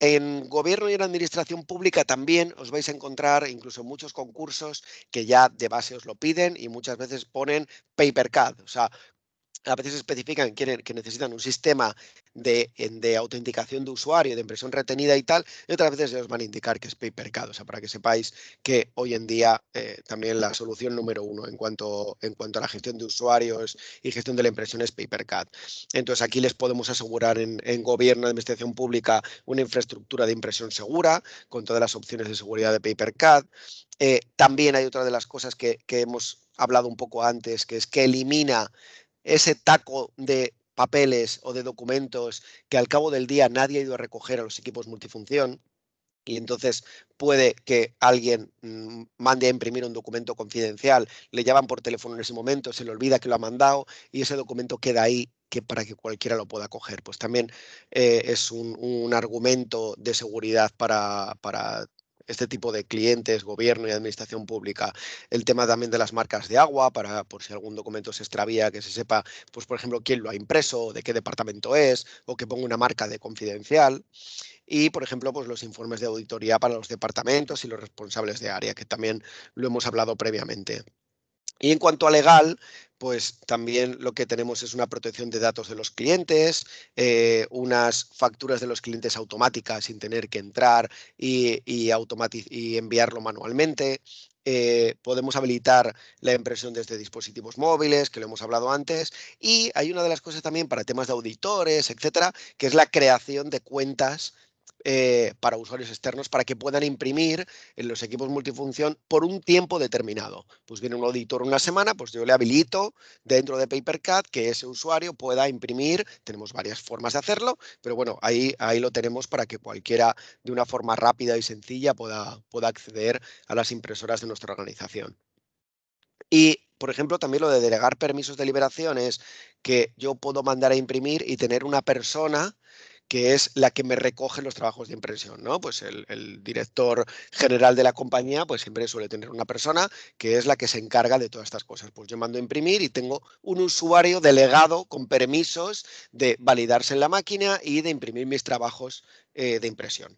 En gobierno y en administración pública también os vais a encontrar incluso muchos concursos que ya de base os lo piden y muchas veces ponen paper CAD, o sea, a veces especifican que, necesitan un sistema de, autenticación de usuario, de impresión retenida y tal, y otras veces os van a indicar que es paper o sea, para que sepáis que hoy en día eh, también la solución número uno en cuanto, en cuanto a la gestión de usuarios y gestión de la impresión es PaperCAD. Entonces aquí les podemos asegurar en, en gobierno, administración pública, una infraestructura de impresión segura, con todas las opciones de seguridad de PaperCAD. Eh, también hay otra de las cosas que, que hemos hablado un poco antes, que es que elimina ese taco de papeles o de documentos que al cabo del día nadie ha ido a recoger a los equipos multifunción y entonces puede que alguien mm, mande a imprimir un documento confidencial, le llaman por teléfono en ese momento, se le olvida que lo ha mandado y ese documento queda ahí que para que cualquiera lo pueda coger. Pues también eh, es un, argumento de seguridad para, para este tipo de clientes, gobierno y administración pública. El tema también de las marcas de agua, para por si algún documento se extravía, que se sepa, pues por ejemplo, quién lo ha impreso, de qué departamento es, o que ponga una marca de confidencial y, por ejemplo, pues los informes de auditoría para los departamentos y los responsables de área, que también lo hemos hablado previamente. Y en cuanto a legal, pues también lo que tenemos es una protección de datos de los clientes, eh, unas facturas de los clientes automáticas sin tener que entrar y, enviarlo manualmente. Eh, podemos habilitar la impresión desde dispositivos móviles, que lo hemos hablado antes, y hay una de las cosas también para temas de auditores, etcétera, que es la creación de cuentas eh, para usuarios externos para que puedan imprimir en los equipos multifunción por un tiempo determinado. Pues viene un auditor una semana, pues yo le habilito dentro de PaperCAD que ese usuario pueda imprimir. Tenemos varias formas de hacerlo, pero bueno, ahí, ahí lo tenemos para que cualquiera de una forma rápida y sencilla pueda, pueda acceder a las impresoras de nuestra organización. Y por ejemplo, también lo de delegar permisos de liberación es que yo puedo mandar a imprimir y tener una persona que es la que me recoge los trabajos de impresión, ¿no? Pues el, director general de la compañía, pues siempre suele tener una persona que es la que se encarga de todas estas cosas. Pues yo mando a imprimir y tengo un usuario delegado con permisos de validarse en la máquina y de imprimir mis trabajos eh, de impresión.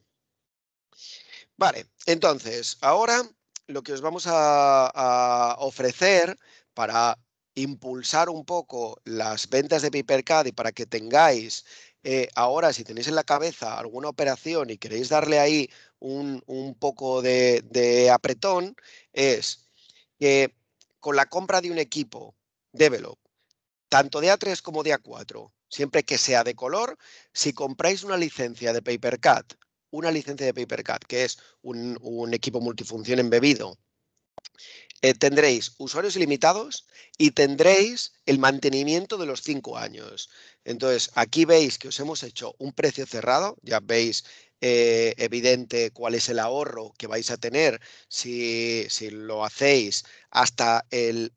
Vale, entonces, ahora lo que os vamos a, ofrecer para impulsar un poco las ventas de PaperCAD y para que tengáis eh, ahora si tenéis en la cabeza alguna operación y queréis darle ahí un, poco de, apretón, es que con la compra de un equipo, develop, tanto de A3 como de A4, siempre que sea de color, si compráis una licencia de PaperCat, una licencia de PaperCat, que es un, un equipo multifunción embebido, eh, tendréis usuarios ilimitados y tendréis el mantenimiento de los cinco años. Entonces, aquí veis que os hemos hecho un precio cerrado, ya veis eh, evidente cuál es el ahorro que vais a tener si, si lo hacéis hasta el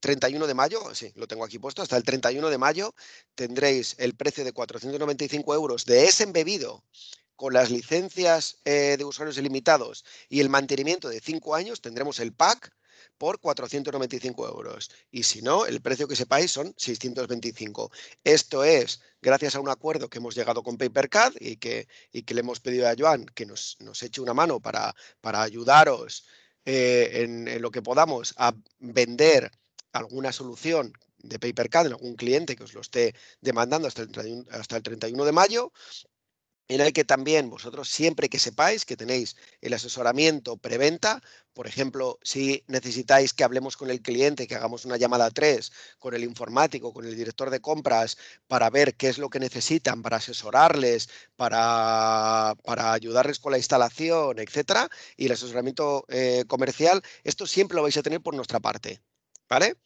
31 de mayo, sí, lo tengo aquí puesto, hasta el 31 de mayo tendréis el precio de 495 euros de ese embebido con las licencias eh, de usuarios ilimitados y el mantenimiento de cinco años, tendremos el pack por 495 euros. Y si no, el precio que sepáis son 625. Esto es gracias a un acuerdo que hemos llegado con PaperCAD y que, y que le hemos pedido a Joan que nos, nos eche una mano para, para ayudaros eh, en, lo que podamos a vender alguna solución de PaperCAD en algún cliente que os lo esté demandando hasta hasta el 31 de mayo en el que también vosotros siempre que sepáis que tenéis el asesoramiento preventa, por ejemplo, si necesitáis que hablemos con el cliente, que hagamos una llamada 3 con el informático, con el director de compras, para ver qué es lo que necesitan, para asesorarles, para, para ayudarles con la instalación, etcétera, y el asesoramiento eh, comercial, esto siempre lo vais a tener por nuestra parte. ¿Vale?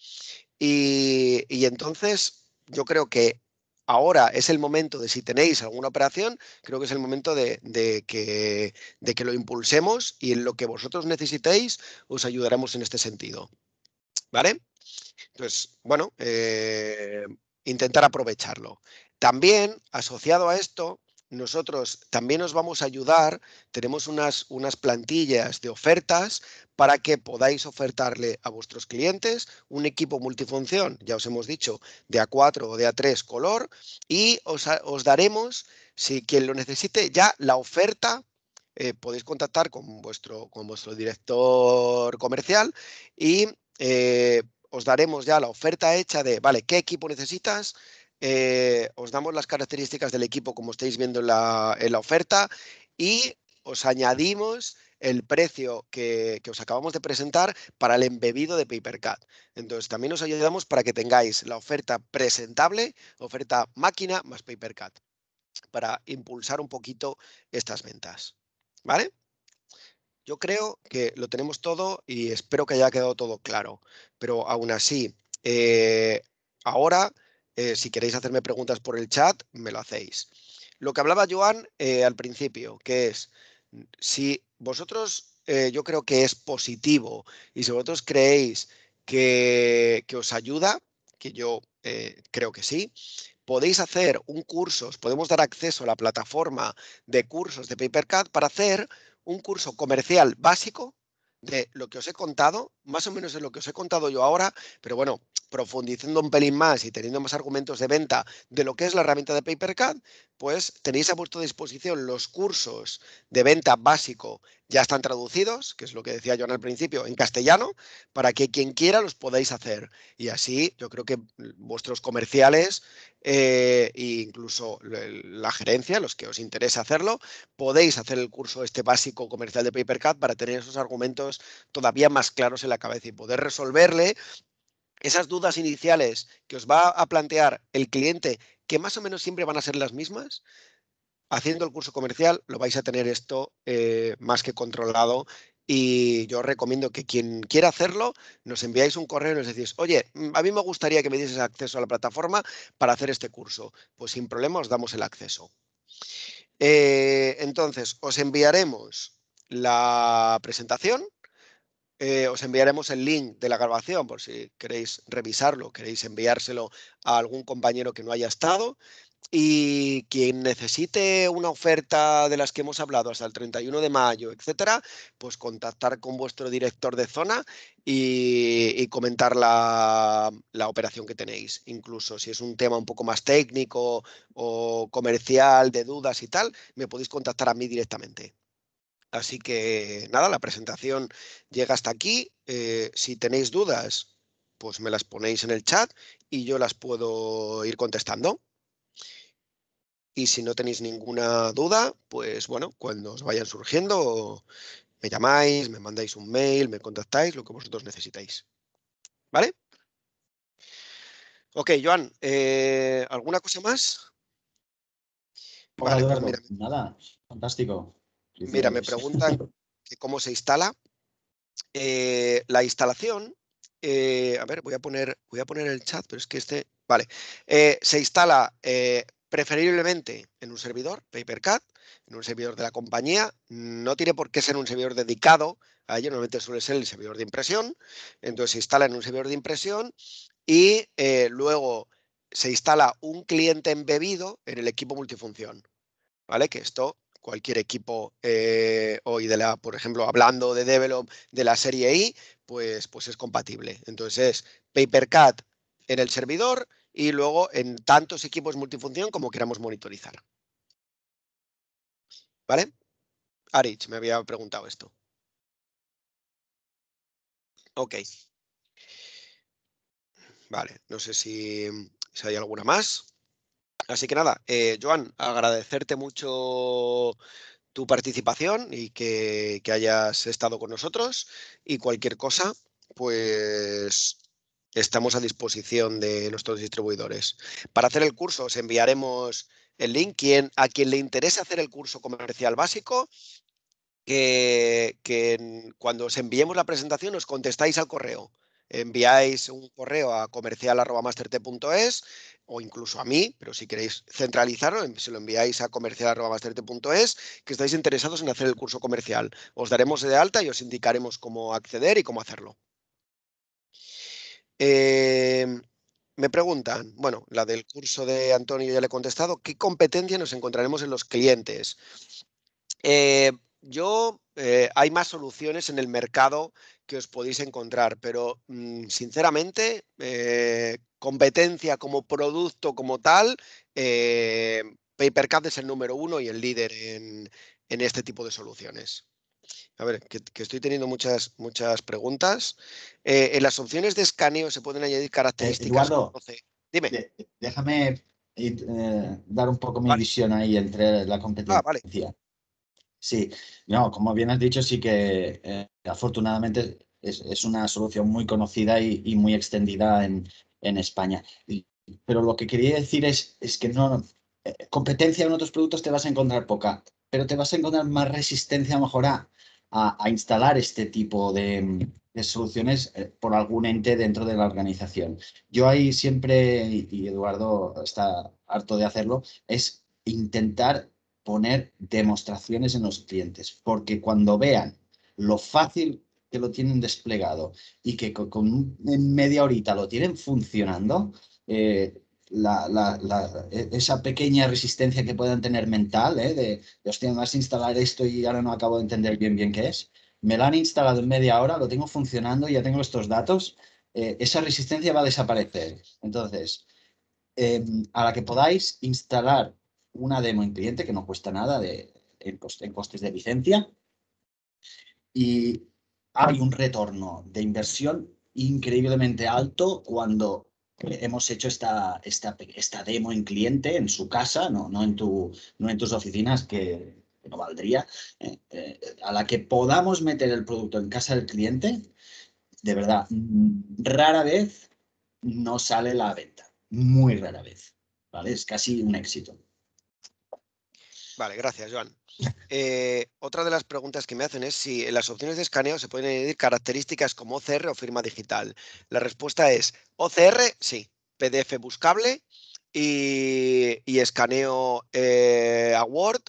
y entonces yo creo que ahora es el momento de si tenéis alguna operación, creo que es el momento de, que, lo impulsemos y en lo que vosotros necesitéis os ayudaremos en este sentido. ¿Vale? Entonces, bueno, eh, intentar aprovecharlo. También, asociado a esto, nosotros también os vamos a ayudar. Tenemos unas, plantillas de ofertas para que podáis ofertarle a vuestros clientes un equipo multifunción, ya os hemos dicho, de A4 o de A3 color, y os, daremos, si quien lo necesite, ya la oferta. Eh, podéis contactar con vuestro, con vuestro director comercial y eh, os daremos ya la oferta hecha de, vale, ¿qué equipo necesitas? Eh, os damos las características del equipo como estáis viendo en la, oferta y os añadimos el precio que, os acabamos de presentar para el embebido de PaperCat. Entonces, también os ayudamos para que tengáis la oferta presentable, oferta máquina más PaperCat, para impulsar un poquito estas ventas. ¿Vale? Yo creo que lo tenemos todo y espero que haya quedado todo claro. Pero aún así, eh, ahora eh, si queréis hacerme preguntas por el chat, me lo hacéis. Lo que hablaba Joan eh, al principio, que es, si vosotros, eh, yo creo que es positivo, y si vosotros creéis que, que os ayuda, que yo creo que sí, podéis hacer un curso, os podemos dar acceso a la plataforma de cursos de PaperCAD para hacer un curso comercial básico de lo que os he contado, más o menos de lo que os he contado yo ahora, pero bueno, profundizando un pelín más y teniendo más argumentos de venta de lo que es la herramienta de PaperCAD, pues tenéis a vuestra disposición los cursos de venta básico ya están traducidos, que es lo que decía yo al principio, en castellano, para que quien quiera los podáis hacer. Y así yo creo que vuestros comerciales eh, e incluso la gerencia, los que os interesa hacerlo, podéis hacer el curso este básico comercial de PaperCAD para tener esos argumentos todavía más claros en la cabeza y poder resolverle esas dudas iniciales que os va a plantear el cliente, que más o menos siempre van a ser las mismas, haciendo el curso comercial lo vais a tener esto eh, más que controlado. Y yo recomiendo que quien quiera hacerlo, nos enviáis un correo y nos decís, oye, mm, a mí me gustaría que me dieses acceso a la plataforma para hacer este curso. Pues sin problema os damos el acceso. Eh, entonces, os enviaremos la presentación eh, os enviaremos el link de la grabación por si queréis revisarlo, queréis enviárselo a algún compañero que no haya estado. Y quien necesite una oferta de las que hemos hablado hasta el 31 de mayo, etcétera, pues contactar con vuestro director de zona y, comentar la, operación que tenéis. Incluso si es un tema un poco más técnico o comercial, de dudas y tal, me podéis contactar a mí directamente. Así que nada, la presentación llega hasta aquí. Eh, si tenéis dudas, pues me las ponéis en el chat y yo las puedo ir contestando. Y si no tenéis ninguna duda, pues bueno, cuando os vayan surgiendo, me llamáis, me mandáis un mail, me contactáis, lo que vosotros necesitáis. ¿Vale? Ok, Joan, eh, ¿alguna cosa más? Pues nada, fantástico. Mira, me preguntan cómo se instala. Eh, la instalación, eh, a ver, voy a poner, voy a poner el chat, pero es que este, vale, eh, se instala preferiblemente en un servidor, Papercat, en un servidor de la compañía. No tiene por qué ser un servidor dedicado a ello, normalmente suele ser el servidor de impresión. Entonces se instala en un servidor de impresión y luego se instala un cliente embebido en el equipo multifunción. ¿Vale? Que esto cualquier equipo eh, hoy de la, por ejemplo, hablando de develop de la serie I, pues, pues es compatible. Entonces, PaperCat en el servidor y luego en tantos equipos multifunción como queramos monitorizar. ¿Vale? Arich me había preguntado esto. Ok. Vale, no sé si, si hay alguna más. Así que nada, eh, Joan, agradecerte mucho tu participación y que, hayas estado con nosotros y cualquier cosa, pues estamos a disposición de nuestros distribuidores. Para hacer el curso os enviaremos el link a quien le interese hacer el curso comercial básico. Que, que cuando os enviemos la presentación os contestáis al correo enviáis un correo a comercial.masterte.es o incluso a mí, pero si queréis centralizarlo, em, se lo enviáis a comercial.masterte.es, que estáis interesados en hacer el curso comercial. Os daremos de alta y os indicaremos cómo acceder y cómo hacerlo. Em, me preguntan, bueno, la del curso de Antonio ya le he contestado, ¿qué competencia nos encontraremos en los clientes? Eh, yo, eh, hay más soluciones en el mercado que os podéis encontrar, pero mm, sinceramente, eh, competencia como producto como tal, eh, Papercat es el número uno y el líder en, este tipo de soluciones. A ver, que, estoy teniendo muchas, muchas preguntas. Eh, en las opciones de escaneo se pueden añadir eh, características. Dime. déjame dar un poco mi visión ahí entre la competencia. Ah, vale. Sí, no, como bien has dicho, sí que eh, afortunadamente es, una solución muy conocida y, y muy extendida en, España. pero lo que quería decir es, es que no, eh, competencia en otros productos te vas a encontrar poca, pero te vas a encontrar más resistencia a mejorar, a, a instalar este tipo de, de soluciones eh, por algún ente dentro de la organización. Yo ahí siempre, y Eduardo está harto de hacerlo, es intentar poner demostraciones en los clientes, porque cuando vean lo fácil que lo tienen desplegado y que con, media horita lo tienen funcionando, eh, e, esa pequeña resistencia que puedan tener mental, eh, de, hostia, me vas a instalar esto y ahora no acabo de entender bien bien qué es, me la han instalado en media hora, lo tengo funcionando, y ya tengo estos datos, eh, esa resistencia va a desaparecer. Entonces, em, a la que podáis instalar una demo en cliente que no cuesta nada de, en, costes de licencia. Y hay un retorno de inversión increíblemente alto cuando hemos hecho esta, esta, esta, demo en cliente, en su casa, no, no, en, tu, no en tus oficinas, que, no valdría, eh, eh, a la que podamos meter el producto en casa del cliente, de verdad, rara vez no sale la venta, muy rara vez, ¿vale? Es casi un éxito. Vale, gracias, Joan. Eh, otra de las preguntas que me hacen es si en las opciones de escaneo se pueden añadir características como OCR o firma digital. La respuesta es OCR, sí, PDF buscable y, escaneo eh, a Word.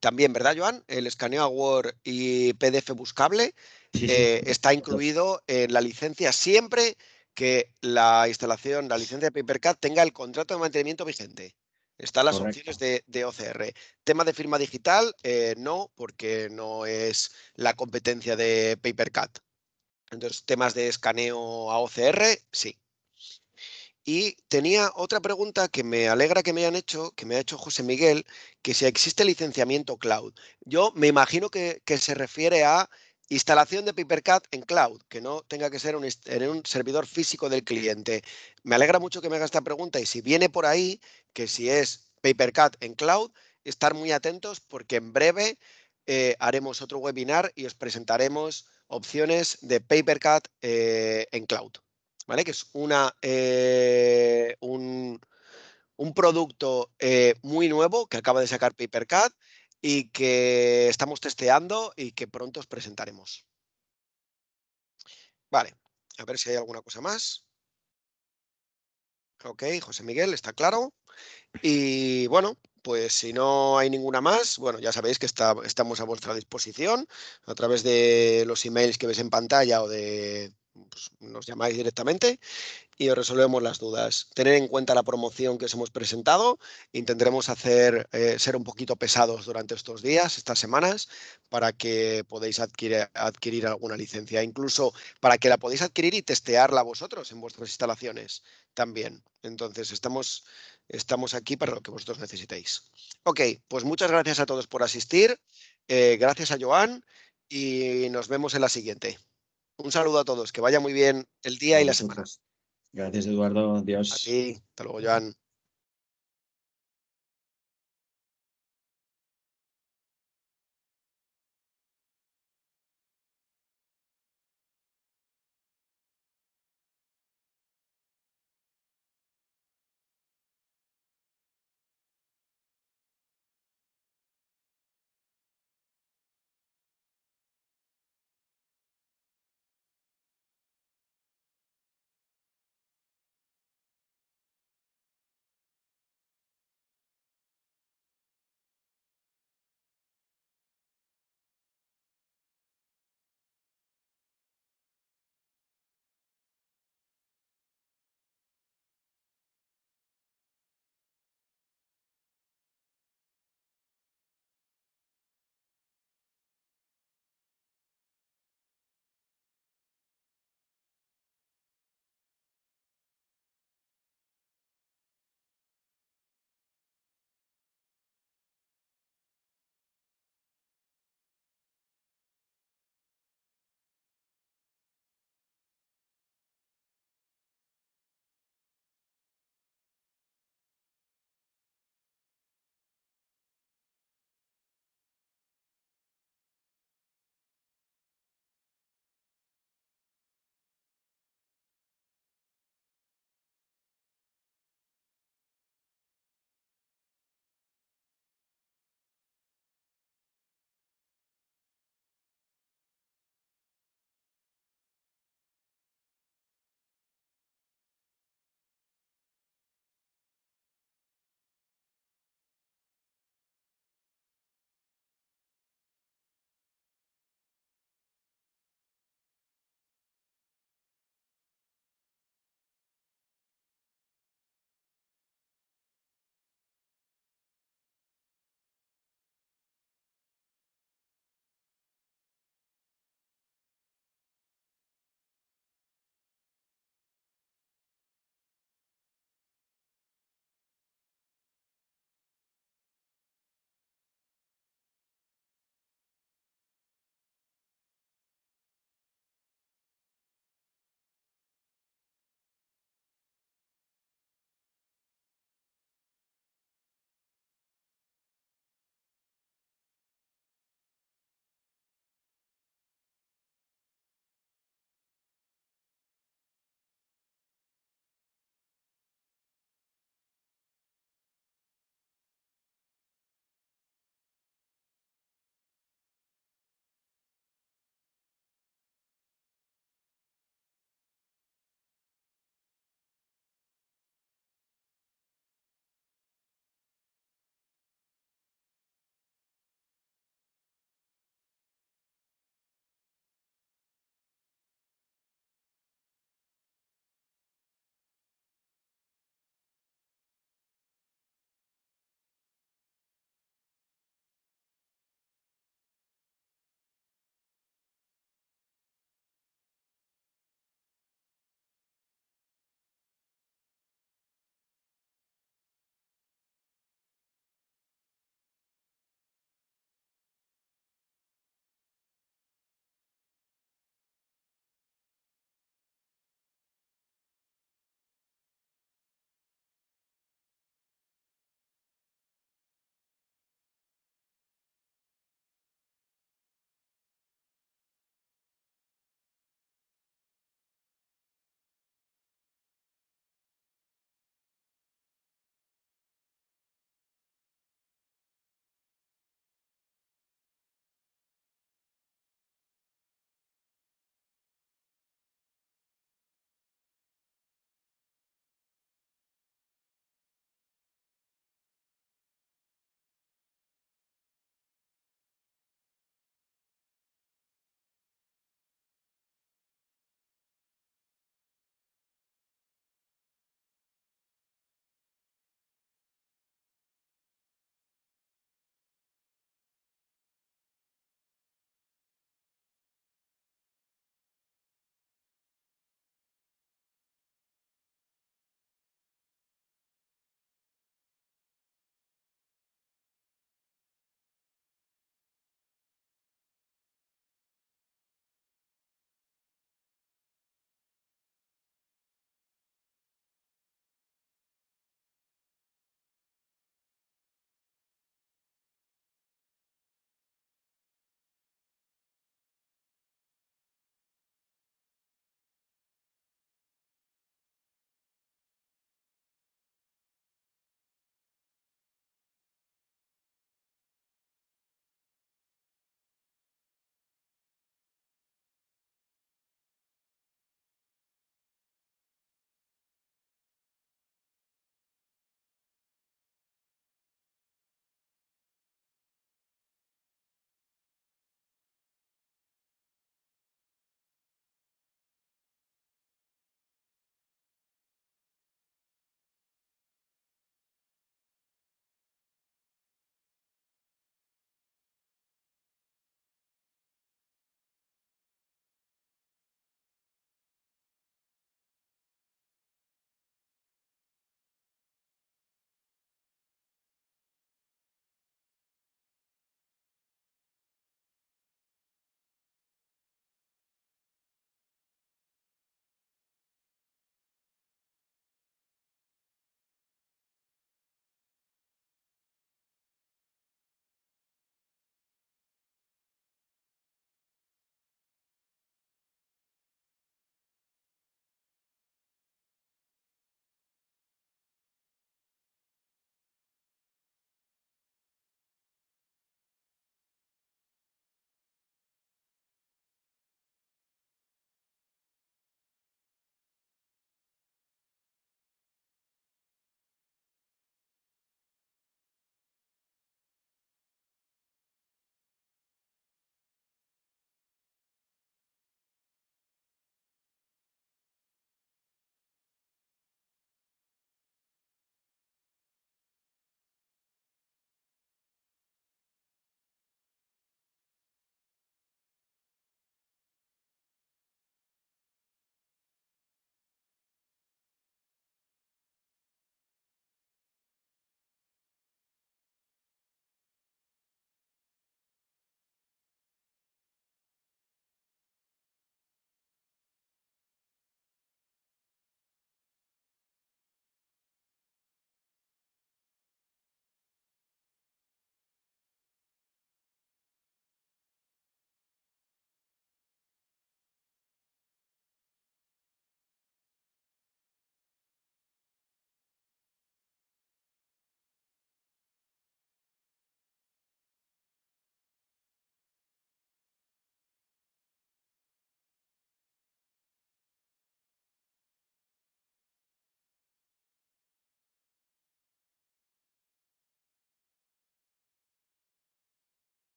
También, ¿verdad, Joan? El escaneo a Word y PDF buscable eh, está incluido en la licencia siempre que la instalación, la licencia de PaperCAD tenga el contrato de mantenimiento vigente. Están las opciones de, OCR. Tema de firma digital, eh, no, porque no es la competencia de PaperCat. Entonces, temas de escaneo a OCR, sí. Y tenía otra pregunta que me alegra que me hayan hecho, que me ha hecho José Miguel, que si existe licenciamiento cloud. Yo me imagino que se refiere a Instalación de Papercat en cloud, que no tenga que ser en un servidor físico del cliente. Me alegra mucho que me haga esta pregunta y si viene por ahí, que si es PiperCAD en cloud, estar muy atentos porque en breve eh, haremos otro webinar y os presentaremos opciones de PaperCAD eh, en cloud, ¿vale? Que es una, eh, un, un, producto muy nuevo que acaba de sacar PaperCAD y que estamos testeando y que pronto os presentaremos. Vale, a ver si hay alguna cosa más. Ok, José Miguel, está claro. Y bueno, pues si no hay ninguna más, bueno, ya sabéis que estamos a vuestra disposición a través de los emails que veis en pantalla o de, pues, nos llamáis directamente y os resolvemos las dudas. Tener en cuenta la promoción que os hemos presentado. Intentaremos hacer, eh, ser un poquito pesados durante estos días, estas semanas, para que podáis adquirir, alguna licencia. Incluso para que la podáis adquirir y testearla vosotros en vuestras instalaciones también. Entonces, estamos, estamos aquí para lo que vosotros necesitéis. Ok, pues muchas gracias a todos por asistir. Eh, gracias a Joan y nos vemos en la siguiente. Un saludo a todos, que vaya muy bien el día y las semanas. Gracias, Eduardo. Adiós. A Hasta luego, Joan.